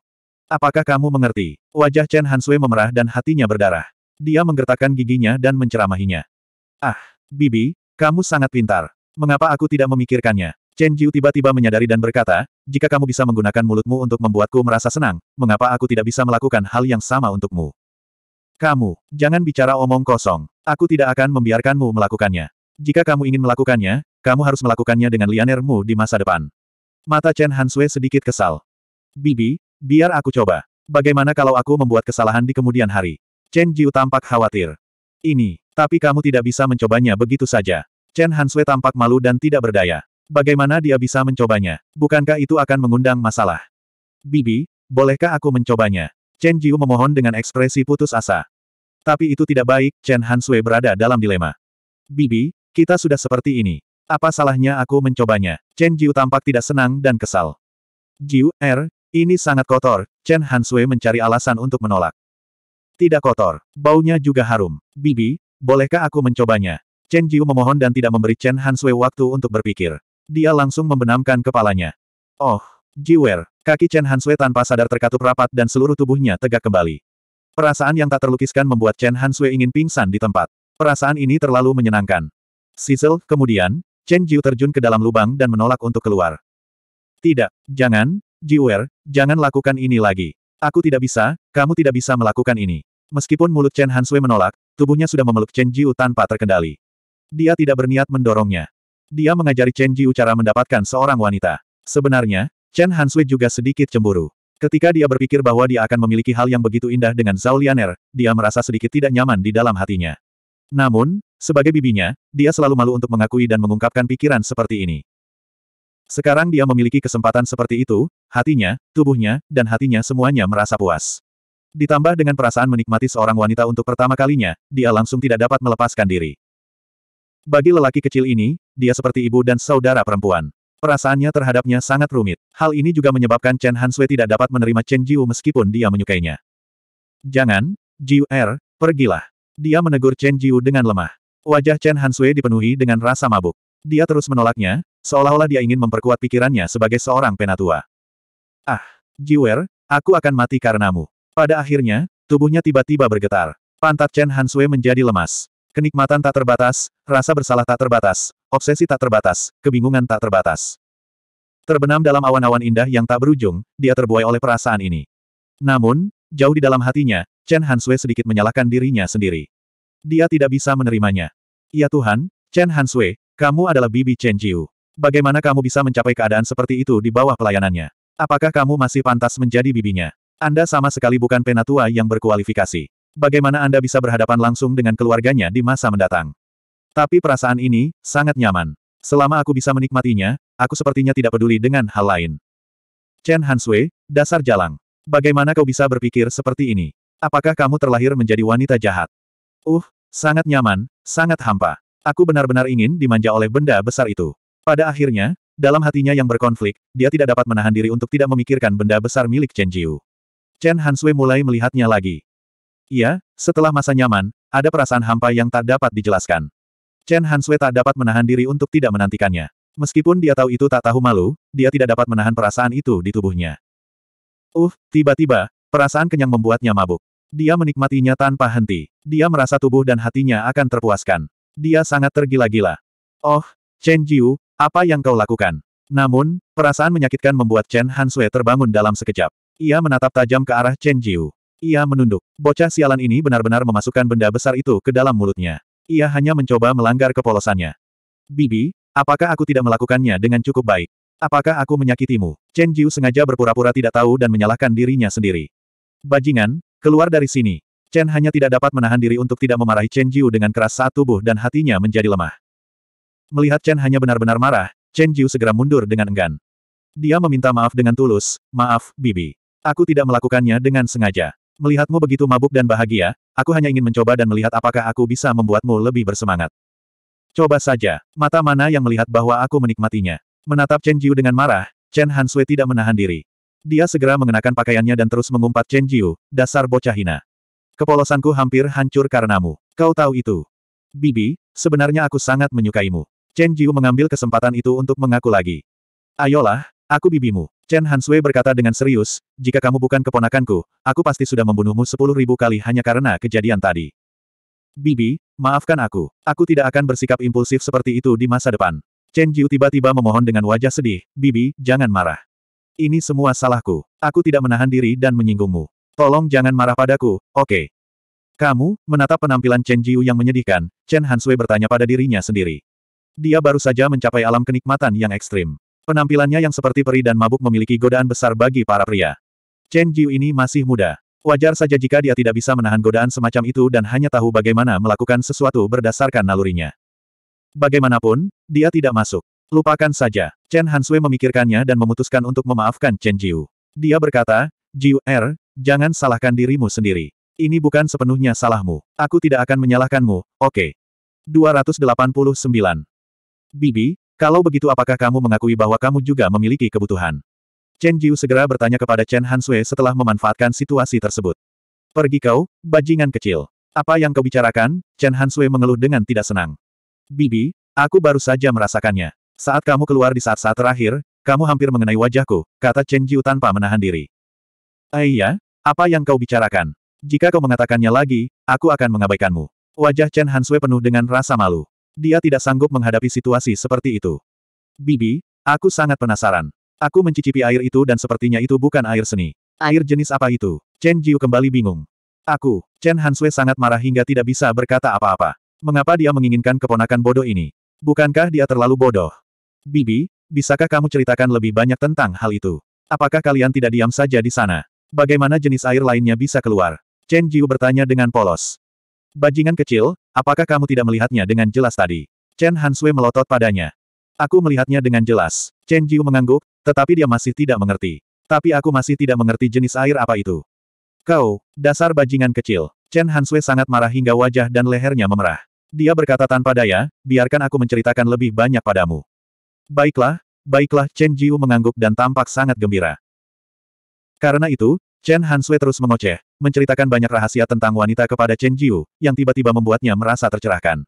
Apakah kamu mengerti? Wajah Chen Hansui memerah dan hatinya berdarah. Dia menggertakkan giginya dan menceramahinya. Ah, Bibi, kamu sangat pintar. Mengapa aku tidak memikirkannya? Chen Jiu tiba-tiba menyadari dan berkata, jika kamu bisa menggunakan mulutmu untuk membuatku merasa senang, mengapa aku tidak bisa melakukan hal yang sama untukmu? Kamu, jangan bicara omong kosong. Aku tidak akan membiarkanmu melakukannya. Jika kamu ingin melakukannya, kamu harus melakukannya dengan lianermu di masa depan. Mata Chen Hansue sedikit kesal. Bibi, biar aku coba. Bagaimana kalau aku membuat kesalahan di kemudian hari? Chen Jiu tampak khawatir. Ini, tapi kamu tidak bisa mencobanya begitu saja. Chen Hansue tampak malu dan tidak berdaya. Bagaimana dia bisa mencobanya? Bukankah itu akan mengundang masalah? Bibi, bolehkah aku mencobanya? Chen Jiu memohon dengan ekspresi putus asa. Tapi itu tidak baik, Chen Han berada dalam dilema. Bibi, kita sudah seperti ini. Apa salahnya aku mencobanya? Chen Jiu tampak tidak senang dan kesal. Jiu, Er, ini sangat kotor. Chen Han mencari alasan untuk menolak. Tidak kotor. Baunya juga harum. Bibi, bolehkah aku mencobanya? Chen Jiu memohon dan tidak memberi Chen Han waktu untuk berpikir. Dia langsung membenamkan kepalanya. Oh, Jiwer, Kaki Chen Hansue tanpa sadar terkatup rapat dan seluruh tubuhnya tegak kembali. Perasaan yang tak terlukiskan membuat Chen Hansue ingin pingsan di tempat. Perasaan ini terlalu menyenangkan. Sizzle, kemudian, Chen Jiu terjun ke dalam lubang dan menolak untuk keluar. Tidak, jangan, Jiuer, jangan lakukan ini lagi. Aku tidak bisa, kamu tidak bisa melakukan ini. Meskipun mulut Chen Hansue menolak, tubuhnya sudah memeluk Chen Jiu tanpa terkendali. Dia tidak berniat mendorongnya. Dia mengajari Chen Jiu cara mendapatkan seorang wanita. Sebenarnya, Chen Hanshui juga sedikit cemburu. Ketika dia berpikir bahwa dia akan memiliki hal yang begitu indah dengan Zhao Lianer, dia merasa sedikit tidak nyaman di dalam hatinya. Namun, sebagai bibinya, dia selalu malu untuk mengakui dan mengungkapkan pikiran seperti ini. Sekarang dia memiliki kesempatan seperti itu, hatinya, tubuhnya, dan hatinya semuanya merasa puas. Ditambah dengan perasaan menikmati seorang wanita untuk pertama kalinya, dia langsung tidak dapat melepaskan diri. Bagi lelaki kecil ini, dia seperti ibu dan saudara perempuan. Perasaannya terhadapnya sangat rumit. Hal ini juga menyebabkan Chen Hanswe tidak dapat menerima Chen Jiu meskipun dia menyukainya. Jangan, Jiu Er, pergilah. Dia menegur Chen Jiu dengan lemah. Wajah Chen Hanswe dipenuhi dengan rasa mabuk. Dia terus menolaknya, seolah-olah dia ingin memperkuat pikirannya sebagai seorang penatua. Ah, Jiu Er, aku akan mati karenamu. Pada akhirnya, tubuhnya tiba-tiba bergetar. Pantat Chen Hanswe menjadi lemas. Kenikmatan tak terbatas, rasa bersalah tak terbatas, Obsesi tak terbatas, kebingungan tak terbatas. Terbenam dalam awan-awan indah yang tak berujung, dia terbuai oleh perasaan ini. Namun, jauh di dalam hatinya, Chen Hansue sedikit menyalahkan dirinya sendiri. Dia tidak bisa menerimanya. Ya Tuhan, Chen Hansue, kamu adalah bibi Chen Jiu. Bagaimana kamu bisa mencapai keadaan seperti itu di bawah pelayanannya? Apakah kamu masih pantas menjadi bibinya? Anda sama sekali bukan penatua yang berkualifikasi. Bagaimana Anda bisa berhadapan langsung dengan keluarganya di masa mendatang? Tapi perasaan ini, sangat nyaman. Selama aku bisa menikmatinya, aku sepertinya tidak peduli dengan hal lain. Chen Hansue, dasar jalang. Bagaimana kau bisa berpikir seperti ini? Apakah kamu terlahir menjadi wanita jahat? Uh, sangat nyaman, sangat hampa. Aku benar-benar ingin dimanja oleh benda besar itu. Pada akhirnya, dalam hatinya yang berkonflik, dia tidak dapat menahan diri untuk tidak memikirkan benda besar milik Chen Jiu. Chen Hanswe mulai melihatnya lagi. Iya, setelah masa nyaman, ada perasaan hampa yang tak dapat dijelaskan. Chen Hansue tak dapat menahan diri untuk tidak menantikannya. Meskipun dia tahu itu tak tahu malu, dia tidak dapat menahan perasaan itu di tubuhnya. Uh, tiba-tiba, perasaan kenyang membuatnya mabuk. Dia menikmatinya tanpa henti. Dia merasa tubuh dan hatinya akan terpuaskan. Dia sangat tergila-gila. Oh, Chen Jiu, apa yang kau lakukan? Namun, perasaan menyakitkan membuat Chen Hansue terbangun dalam sekejap. Ia menatap tajam ke arah Chen Jiu. Ia menunduk. Bocah sialan ini benar-benar memasukkan benda besar itu ke dalam mulutnya. Ia hanya mencoba melanggar kepolosannya. Bibi, apakah aku tidak melakukannya dengan cukup baik? Apakah aku menyakitimu? Chen Jiu sengaja berpura-pura tidak tahu dan menyalahkan dirinya sendiri. Bajingan, keluar dari sini. Chen hanya tidak dapat menahan diri untuk tidak memarahi Chen Jiu dengan keras saat tubuh dan hatinya menjadi lemah. Melihat Chen hanya benar-benar marah, Chen Jiu segera mundur dengan enggan. Dia meminta maaf dengan tulus, maaf, Bibi. Aku tidak melakukannya dengan sengaja. Melihatmu begitu mabuk dan bahagia, aku hanya ingin mencoba dan melihat apakah aku bisa membuatmu lebih bersemangat. Coba saja, mata mana yang melihat bahwa aku menikmatinya. Menatap Chen Jiu dengan marah, Chen Hansui tidak menahan diri. Dia segera mengenakan pakaiannya dan terus mengumpat Chen Jiu, dasar bocah hina. Kepolosanku hampir hancur karenamu. Kau tahu itu. Bibi, sebenarnya aku sangat menyukaimu. Chen Jiu mengambil kesempatan itu untuk mengaku lagi. Ayolah, aku bibimu. Chen Hansui berkata dengan serius, jika kamu bukan keponakanku, aku pasti sudah membunuhmu sepuluh ribu kali hanya karena kejadian tadi. Bibi, maafkan aku. Aku tidak akan bersikap impulsif seperti itu di masa depan. Chen Jiu tiba-tiba memohon dengan wajah sedih, Bibi, jangan marah. Ini semua salahku. Aku tidak menahan diri dan menyinggungmu. Tolong jangan marah padaku, oke. Okay. Kamu, menatap penampilan Chen Jiu yang menyedihkan, Chen Hansui bertanya pada dirinya sendiri. Dia baru saja mencapai alam kenikmatan yang ekstrim. Penampilannya yang seperti peri dan mabuk memiliki godaan besar bagi para pria. Chen Jiu ini masih muda. Wajar saja jika dia tidak bisa menahan godaan semacam itu dan hanya tahu bagaimana melakukan sesuatu berdasarkan nalurinya. Bagaimanapun, dia tidak masuk. Lupakan saja. Chen Hansui memikirkannya dan memutuskan untuk memaafkan Chen Jiu. Dia berkata, Jiu Er, jangan salahkan dirimu sendiri. Ini bukan sepenuhnya salahmu. Aku tidak akan menyalahkanmu, oke. Okay. 289. Bibi, kalau begitu apakah kamu mengakui bahwa kamu juga memiliki kebutuhan? Chen Jiu segera bertanya kepada Chen Hansue setelah memanfaatkan situasi tersebut. Pergi kau, bajingan kecil. Apa yang kau bicarakan? Chen Hansue mengeluh dengan tidak senang. Bibi, aku baru saja merasakannya. Saat kamu keluar di saat-saat terakhir, kamu hampir mengenai wajahku, kata Chen Jiu tanpa menahan diri. Eh iya, apa yang kau bicarakan? Jika kau mengatakannya lagi, aku akan mengabaikanmu. Wajah Chen Hansue penuh dengan rasa malu. Dia tidak sanggup menghadapi situasi seperti itu. Bibi, aku sangat penasaran. Aku mencicipi air itu dan sepertinya itu bukan air seni. Air jenis apa itu? Chen Jiu kembali bingung. Aku, Chen Hansue sangat marah hingga tidak bisa berkata apa-apa. Mengapa dia menginginkan keponakan bodoh ini? Bukankah dia terlalu bodoh? Bibi, bisakah kamu ceritakan lebih banyak tentang hal itu? Apakah kalian tidak diam saja di sana? Bagaimana jenis air lainnya bisa keluar? Chen Jiu bertanya dengan polos. Bajingan kecil, apakah kamu tidak melihatnya dengan jelas tadi? Chen Hansui melotot padanya. Aku melihatnya dengan jelas. Chen Jiu mengangguk, tetapi dia masih tidak mengerti. Tapi aku masih tidak mengerti jenis air apa itu. Kau, dasar bajingan kecil. Chen Hansui sangat marah hingga wajah dan lehernya memerah. Dia berkata tanpa daya, biarkan aku menceritakan lebih banyak padamu. Baiklah, baiklah Chen Jiu mengangguk dan tampak sangat gembira. Karena itu, Chen Hansui terus mengoceh, menceritakan banyak rahasia tentang wanita kepada Chen Jiu, yang tiba-tiba membuatnya merasa tercerahkan.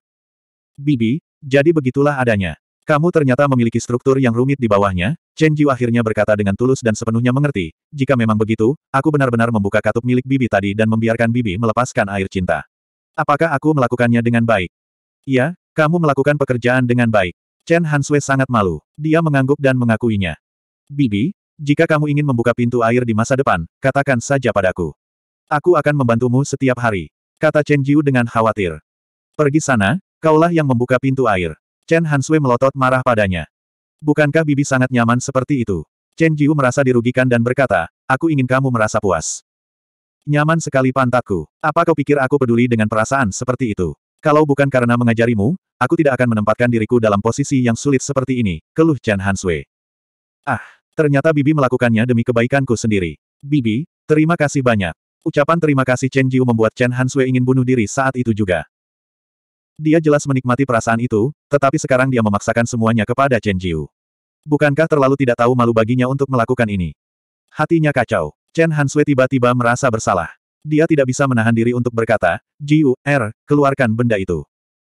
Bibi, jadi begitulah adanya. Kamu ternyata memiliki struktur yang rumit di bawahnya, Chen Jiu akhirnya berkata dengan tulus dan sepenuhnya mengerti, jika memang begitu, aku benar-benar membuka katup milik Bibi tadi dan membiarkan Bibi melepaskan air cinta. Apakah aku melakukannya dengan baik? Iya, kamu melakukan pekerjaan dengan baik. Chen Hansui sangat malu. Dia mengangguk dan mengakuinya. Bibi, jika kamu ingin membuka pintu air di masa depan, katakan saja padaku. Aku akan membantumu setiap hari. Kata Chen Jiu dengan khawatir. Pergi sana, kaulah yang membuka pintu air. Chen Hansui melotot marah padanya. Bukankah bibi sangat nyaman seperti itu? Chen Jiu merasa dirugikan dan berkata, aku ingin kamu merasa puas. Nyaman sekali pantatku. Apa kau pikir aku peduli dengan perasaan seperti itu? Kalau bukan karena mengajarimu, aku tidak akan menempatkan diriku dalam posisi yang sulit seperti ini, keluh Chen Hansui. Ah, Ternyata Bibi melakukannya demi kebaikanku sendiri. Bibi, terima kasih banyak. Ucapan terima kasih Chen Jiu membuat Chen Hansue ingin bunuh diri saat itu juga. Dia jelas menikmati perasaan itu, tetapi sekarang dia memaksakan semuanya kepada Chen Jiu. Bukankah terlalu tidak tahu malu baginya untuk melakukan ini? Hatinya kacau. Chen Hansue tiba-tiba merasa bersalah. Dia tidak bisa menahan diri untuk berkata, Jiu, Er, keluarkan benda itu.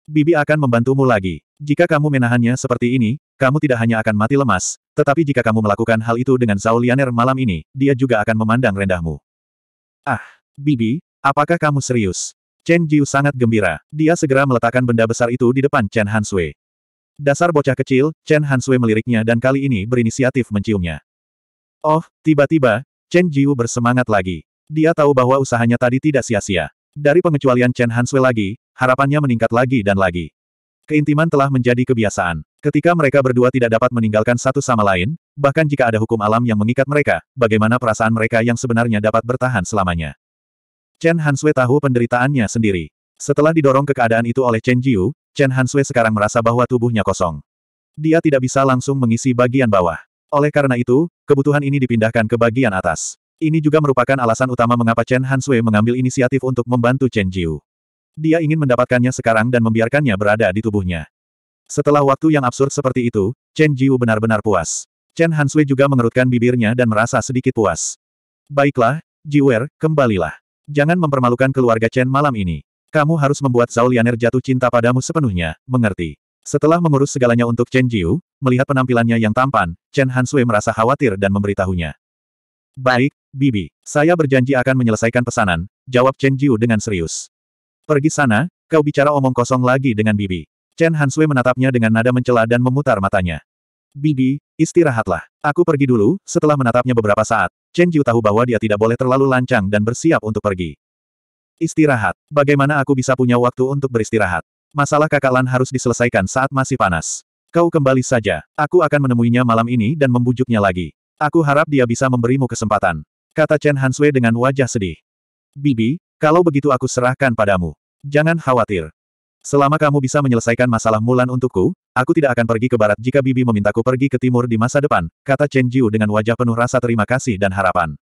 Bibi akan membantumu lagi. Jika kamu menahannya seperti ini, kamu tidak hanya akan mati lemas, tetapi jika kamu melakukan hal itu dengan Zhao Lianer malam ini, dia juga akan memandang rendahmu. Ah, Bibi, apakah kamu serius? Chen Jiu sangat gembira. Dia segera meletakkan benda besar itu di depan Chen Hansui. Dasar bocah kecil, Chen Hansui meliriknya dan kali ini berinisiatif menciumnya. Oh, tiba-tiba, Chen Jiu bersemangat lagi. Dia tahu bahwa usahanya tadi tidak sia-sia. Dari pengecualian Chen Hansue lagi, harapannya meningkat lagi dan lagi. Keintiman telah menjadi kebiasaan. Ketika mereka berdua tidak dapat meninggalkan satu sama lain, bahkan jika ada hukum alam yang mengikat mereka, bagaimana perasaan mereka yang sebenarnya dapat bertahan selamanya. Chen Hansue tahu penderitaannya sendiri. Setelah didorong ke keadaan itu oleh Chen Jiu, Chen Hansue sekarang merasa bahwa tubuhnya kosong. Dia tidak bisa langsung mengisi bagian bawah. Oleh karena itu, kebutuhan ini dipindahkan ke bagian atas. Ini juga merupakan alasan utama mengapa Chen Hansui mengambil inisiatif untuk membantu Chen Jiu. Dia ingin mendapatkannya sekarang dan membiarkannya berada di tubuhnya. Setelah waktu yang absurd seperti itu, Chen Jiu benar-benar puas. Chen Hansui juga mengerutkan bibirnya dan merasa sedikit puas. Baiklah, Jiwer, kembalilah. Jangan mempermalukan keluarga Chen malam ini. Kamu harus membuat Zhao Lianer jatuh cinta padamu sepenuhnya, mengerti. Setelah mengurus segalanya untuk Chen Jiu, melihat penampilannya yang tampan, Chen Hansui merasa khawatir dan memberitahunya. Baik, Bibi. Saya berjanji akan menyelesaikan pesanan, jawab Chen Jiu dengan serius. Pergi sana, kau bicara omong kosong lagi dengan Bibi. Chen Hansui menatapnya dengan nada mencela dan memutar matanya. Bibi, istirahatlah. Aku pergi dulu, setelah menatapnya beberapa saat, Chen Jiu tahu bahwa dia tidak boleh terlalu lancang dan bersiap untuk pergi. Istirahat. Bagaimana aku bisa punya waktu untuk beristirahat? Masalah kakak Lan harus diselesaikan saat masih panas. Kau kembali saja. Aku akan menemuinya malam ini dan membujuknya lagi. Aku harap dia bisa memberimu kesempatan. Kata Chen Hansue dengan wajah sedih. Bibi, kalau begitu aku serahkan padamu. Jangan khawatir. Selama kamu bisa menyelesaikan masalah Mulan untukku, aku tidak akan pergi ke barat jika Bibi memintaku pergi ke timur di masa depan, kata Chen Jiu dengan wajah penuh rasa terima kasih dan harapan.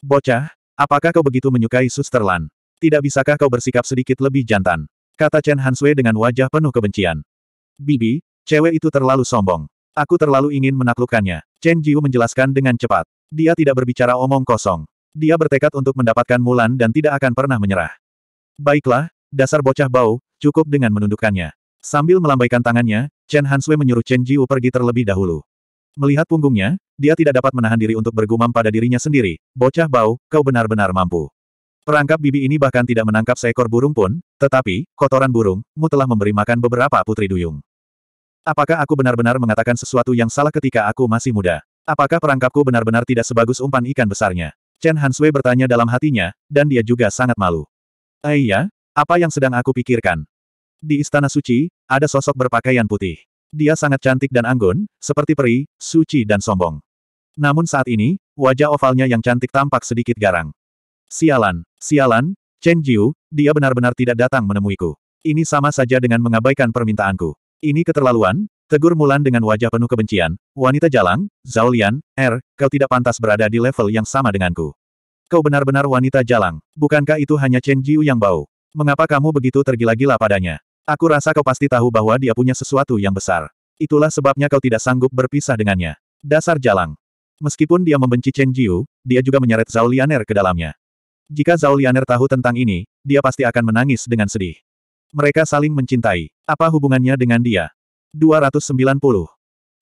Bocah, apakah kau begitu menyukai Suster Lan? Tidak bisakah kau bersikap sedikit lebih jantan? Kata Chen Hansue dengan wajah penuh kebencian. Bibi, cewek itu terlalu sombong. Aku terlalu ingin menaklukkannya. Chen Jiu menjelaskan dengan cepat. Dia tidak berbicara omong kosong. Dia bertekad untuk mendapatkan Mulan dan tidak akan pernah menyerah. Baiklah, dasar bocah bau, cukup dengan menundukkannya. Sambil melambaikan tangannya, Chen Hansui menyuruh Chen Jiu pergi terlebih dahulu. Melihat punggungnya, dia tidak dapat menahan diri untuk bergumam pada dirinya sendiri, bocah bau, kau benar-benar mampu. Perangkap bibi ini bahkan tidak menangkap seekor burung pun, tetapi, kotoran burung, mu telah memberi makan beberapa putri duyung. Apakah aku benar-benar mengatakan sesuatu yang salah ketika aku masih muda? Apakah perangkapku benar-benar tidak sebagus umpan ikan besarnya? Chen Hanswe bertanya dalam hatinya, dan dia juga sangat malu. Eh, iya, apa yang sedang aku pikirkan? Di Istana Suci, ada sosok berpakaian putih. Dia sangat cantik dan anggun, seperti peri, suci dan sombong. Namun saat ini, wajah ovalnya yang cantik tampak sedikit garang. Sialan, sialan, Chen Jiu, dia benar-benar tidak datang menemuiku. Ini sama saja dengan mengabaikan permintaanku. Ini keterlaluan, tegur Mulan dengan wajah penuh kebencian. Wanita jalang, Zaulian, Er, kau tidak pantas berada di level yang sama denganku. Kau benar-benar wanita jalang. Bukankah itu hanya Chen Jiu yang bau? Mengapa kamu begitu tergila-gila padanya? Aku rasa kau pasti tahu bahwa dia punya sesuatu yang besar. Itulah sebabnya kau tidak sanggup berpisah dengannya. Dasar jalang. Meskipun dia membenci Chen Jiu, dia juga menyeret Zaulianer ke dalamnya. Jika Zaulianer tahu tentang ini, dia pasti akan menangis dengan sedih. Mereka saling mencintai. Apa hubungannya dengan dia? 290.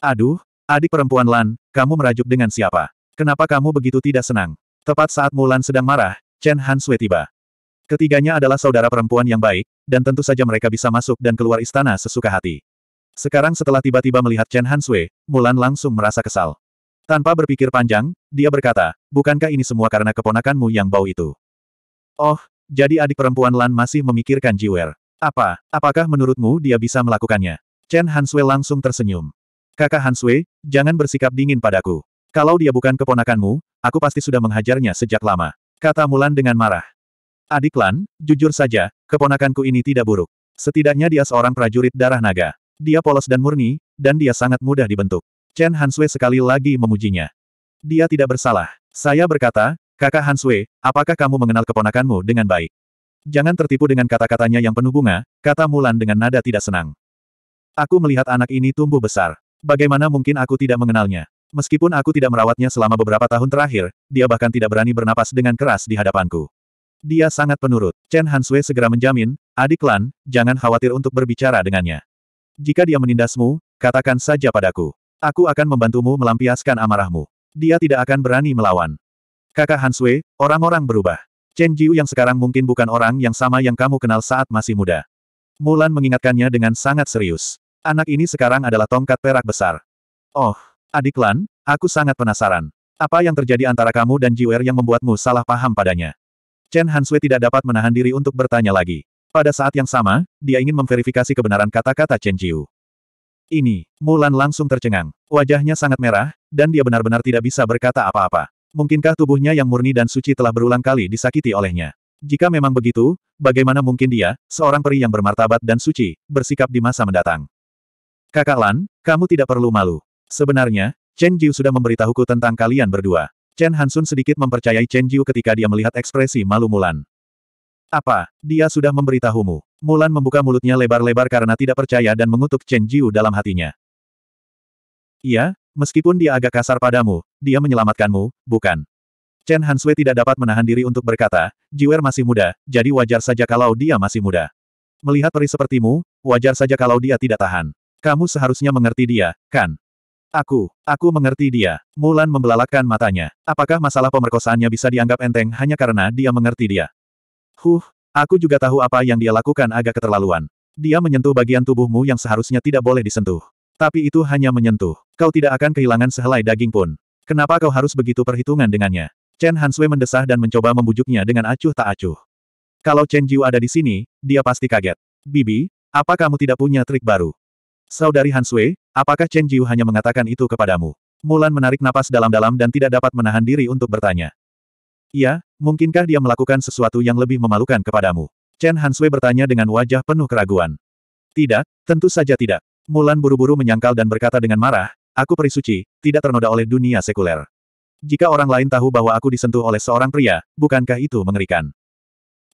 Aduh, adik perempuan Lan, kamu merajuk dengan siapa? Kenapa kamu begitu tidak senang? Tepat saat Mulan sedang marah, Chen Han Sui tiba. Ketiganya adalah saudara perempuan yang baik, dan tentu saja mereka bisa masuk dan keluar istana sesuka hati. Sekarang setelah tiba-tiba melihat Chen Han Sui, Mulan langsung merasa kesal. Tanpa berpikir panjang, dia berkata, bukankah ini semua karena keponakanmu yang bau itu? Oh, jadi adik perempuan Lan masih memikirkan Jiwer. Apa, apakah menurutmu dia bisa melakukannya? Chen Hanswe langsung tersenyum. Kakak Hanswe, jangan bersikap dingin padaku. Kalau dia bukan keponakanmu, aku pasti sudah menghajarnya sejak lama. Kata Mulan dengan marah. Adik Lan, jujur saja, keponakanku ini tidak buruk. Setidaknya dia seorang prajurit darah naga. Dia polos dan murni, dan dia sangat mudah dibentuk. Chen Hanswe sekali lagi memujinya. Dia tidak bersalah. Saya berkata, kakak Hanswe, apakah kamu mengenal keponakanmu dengan baik? Jangan tertipu dengan kata-katanya yang penuh bunga, kata Mulan dengan nada tidak senang. Aku melihat anak ini tumbuh besar. Bagaimana mungkin aku tidak mengenalnya? Meskipun aku tidak merawatnya selama beberapa tahun terakhir, dia bahkan tidak berani bernapas dengan keras di hadapanku. Dia sangat penurut. Chen Hansue segera menjamin, adik Lan, jangan khawatir untuk berbicara dengannya. Jika dia menindasmu, katakan saja padaku. Aku akan membantumu melampiaskan amarahmu. Dia tidak akan berani melawan. Kakak Hansue, orang-orang berubah. Chen Jiu yang sekarang mungkin bukan orang yang sama yang kamu kenal saat masih muda. Mulan mengingatkannya dengan sangat serius. Anak ini sekarang adalah tongkat perak besar. Oh, adik Lan, aku sangat penasaran. Apa yang terjadi antara kamu dan Jiwer yang membuatmu salah paham padanya? Chen Hanswe tidak dapat menahan diri untuk bertanya lagi. Pada saat yang sama, dia ingin memverifikasi kebenaran kata-kata Chen Jiu. Ini, Mulan langsung tercengang. Wajahnya sangat merah, dan dia benar-benar tidak bisa berkata apa-apa. Mungkinkah tubuhnya yang murni dan suci telah berulang kali disakiti olehnya? Jika memang begitu, bagaimana mungkin dia, seorang peri yang bermartabat dan suci, bersikap di masa mendatang? Kakak Lan, kamu tidak perlu malu. Sebenarnya, Chen Jiu sudah memberitahuku tentang kalian berdua. Chen Hansun sedikit mempercayai Chen Jiu ketika dia melihat ekspresi malu Mulan. Apa, dia sudah memberitahumu? Mulan membuka mulutnya lebar-lebar karena tidak percaya dan mengutuk Chen Jiu dalam hatinya. Iya, Meskipun dia agak kasar padamu, dia menyelamatkanmu, bukan? Chen Hanswe tidak dapat menahan diri untuk berkata, Jiwer masih muda, jadi wajar saja kalau dia masih muda. Melihat peri sepertimu, wajar saja kalau dia tidak tahan. Kamu seharusnya mengerti dia, kan? Aku, aku mengerti dia. Mulan membelalakan matanya. Apakah masalah pemerkosaannya bisa dianggap enteng hanya karena dia mengerti dia? Huh, aku juga tahu apa yang dia lakukan agak keterlaluan. Dia menyentuh bagian tubuhmu yang seharusnya tidak boleh disentuh. Tapi itu hanya menyentuh. Kau tidak akan kehilangan sehelai daging pun. Kenapa kau harus begitu perhitungan dengannya? Chen Hanswe mendesah dan mencoba membujuknya dengan acuh tak acuh. Kalau Chen Jiu ada di sini, dia pasti kaget. Bibi, apa kamu tidak punya trik baru? Saudari Hanswe, apakah Chen Jiu hanya mengatakan itu kepadamu? Mulan menarik napas dalam-dalam dan tidak dapat menahan diri untuk bertanya. Iya, mungkinkah dia melakukan sesuatu yang lebih memalukan kepadamu? Chen Hanswe bertanya dengan wajah penuh keraguan. Tidak, tentu saja tidak. Mulan buru-buru menyangkal dan berkata dengan marah, aku perisuci, tidak ternoda oleh dunia sekuler. Jika orang lain tahu bahwa aku disentuh oleh seorang pria, bukankah itu mengerikan?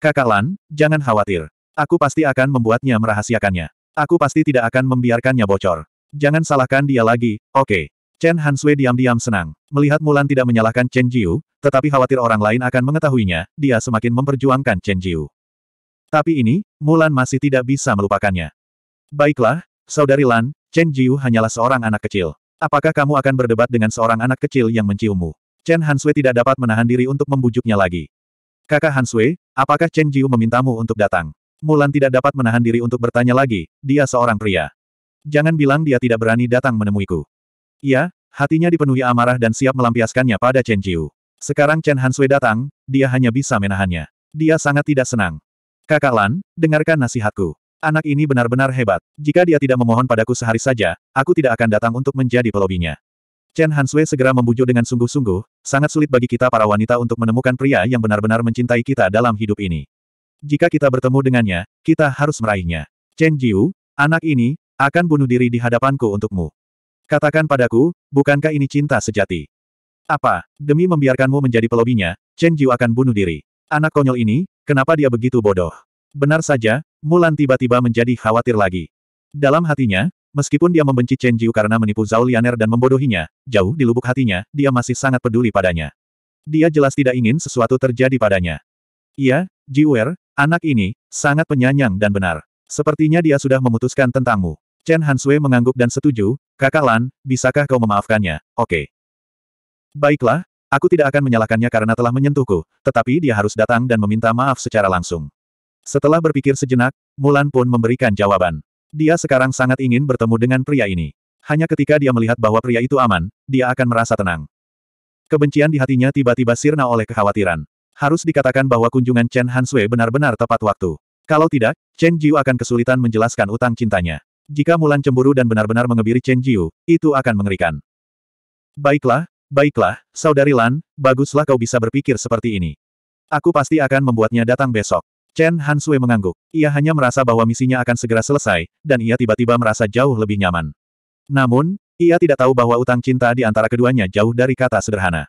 Kakak Lan, jangan khawatir. Aku pasti akan membuatnya merahasiakannya. Aku pasti tidak akan membiarkannya bocor. Jangan salahkan dia lagi, oke. Okay. Chen Hanswe diam-diam senang. Melihat Mulan tidak menyalahkan Chen Jiu, tetapi khawatir orang lain akan mengetahuinya, dia semakin memperjuangkan Chen Jiu. Tapi ini, Mulan masih tidak bisa melupakannya. Baiklah, Saudari Lan, Chen Jiu hanyalah seorang anak kecil. Apakah kamu akan berdebat dengan seorang anak kecil yang menciummu? Chen Hansui tidak dapat menahan diri untuk membujuknya lagi. Kakak Hansui, apakah Chen Jiu memintamu untuk datang? Mulan tidak dapat menahan diri untuk bertanya lagi, dia seorang pria. Jangan bilang dia tidak berani datang menemuiku. Iya, hatinya dipenuhi amarah dan siap melampiaskannya pada Chen Jiu. Sekarang Chen Hansui datang, dia hanya bisa menahannya. Dia sangat tidak senang. Kakak Lan, dengarkan nasihatku. Anak ini benar-benar hebat. Jika dia tidak memohon padaku sehari saja, aku tidak akan datang untuk menjadi pelobinya. Chen Hansue segera membujuk dengan sungguh-sungguh, sangat sulit bagi kita para wanita untuk menemukan pria yang benar-benar mencintai kita dalam hidup ini. Jika kita bertemu dengannya, kita harus meraihnya. Chen Jiu, anak ini, akan bunuh diri di hadapanku untukmu. Katakan padaku, bukankah ini cinta sejati? Apa, demi membiarkanmu menjadi pelobinya, Chen Jiu akan bunuh diri. Anak konyol ini, kenapa dia begitu bodoh? Benar saja, Mulan tiba-tiba menjadi khawatir lagi. Dalam hatinya, meskipun dia membenci Chen Jiu karena menipu Zhao Lianer dan membodohinya, jauh di lubuk hatinya, dia masih sangat peduli padanya. Dia jelas tidak ingin sesuatu terjadi padanya. Iya, Jiwer, anak ini, sangat penyanyang dan benar. Sepertinya dia sudah memutuskan tentangmu. Chen Hansui mengangguk dan setuju, Kakak Lan, bisakah kau memaafkannya? Oke. Okay. Baiklah, aku tidak akan menyalahkannya karena telah menyentuhku, tetapi dia harus datang dan meminta maaf secara langsung. Setelah berpikir sejenak, Mulan pun memberikan jawaban. Dia sekarang sangat ingin bertemu dengan pria ini. Hanya ketika dia melihat bahwa pria itu aman, dia akan merasa tenang. Kebencian di hatinya tiba-tiba sirna oleh kekhawatiran. Harus dikatakan bahwa kunjungan Chen Hansui benar-benar tepat waktu. Kalau tidak, Chen Jiu akan kesulitan menjelaskan utang cintanya. Jika Mulan cemburu dan benar-benar mengebiri Chen Jiu, itu akan mengerikan. Baiklah, baiklah, Saudari Lan, baguslah kau bisa berpikir seperti ini. Aku pasti akan membuatnya datang besok. Chen Han mengangguk. Ia hanya merasa bahwa misinya akan segera selesai, dan ia tiba-tiba merasa jauh lebih nyaman. Namun, ia tidak tahu bahwa utang cinta di antara keduanya jauh dari kata sederhana.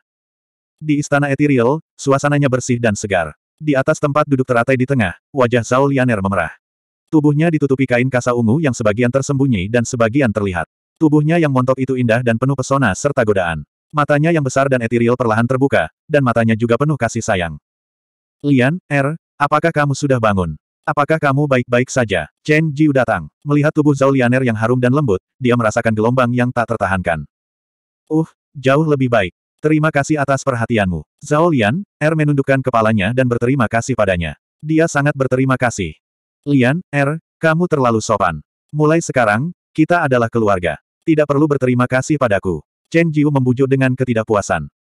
Di istana Ethereal, suasananya bersih dan segar. Di atas tempat duduk teratai di tengah, wajah Zhao Lianer memerah. Tubuhnya ditutupi kain kasa ungu yang sebagian tersembunyi dan sebagian terlihat. Tubuhnya yang montok itu indah dan penuh pesona serta godaan. Matanya yang besar dan Ethereal perlahan terbuka, dan matanya juga penuh kasih sayang. Lian, Er, Apakah kamu sudah bangun? Apakah kamu baik-baik saja? Chen Jiu datang. Melihat tubuh Zhao Lianer yang harum dan lembut, dia merasakan gelombang yang tak tertahankan. Uh, jauh lebih baik. Terima kasih atas perhatianmu. Zhao Lian, Er menundukkan kepalanya dan berterima kasih padanya. Dia sangat berterima kasih. Lian, Er, kamu terlalu sopan. Mulai sekarang, kita adalah keluarga. Tidak perlu berterima kasih padaku. Chen Jiu membujuk dengan ketidakpuasan.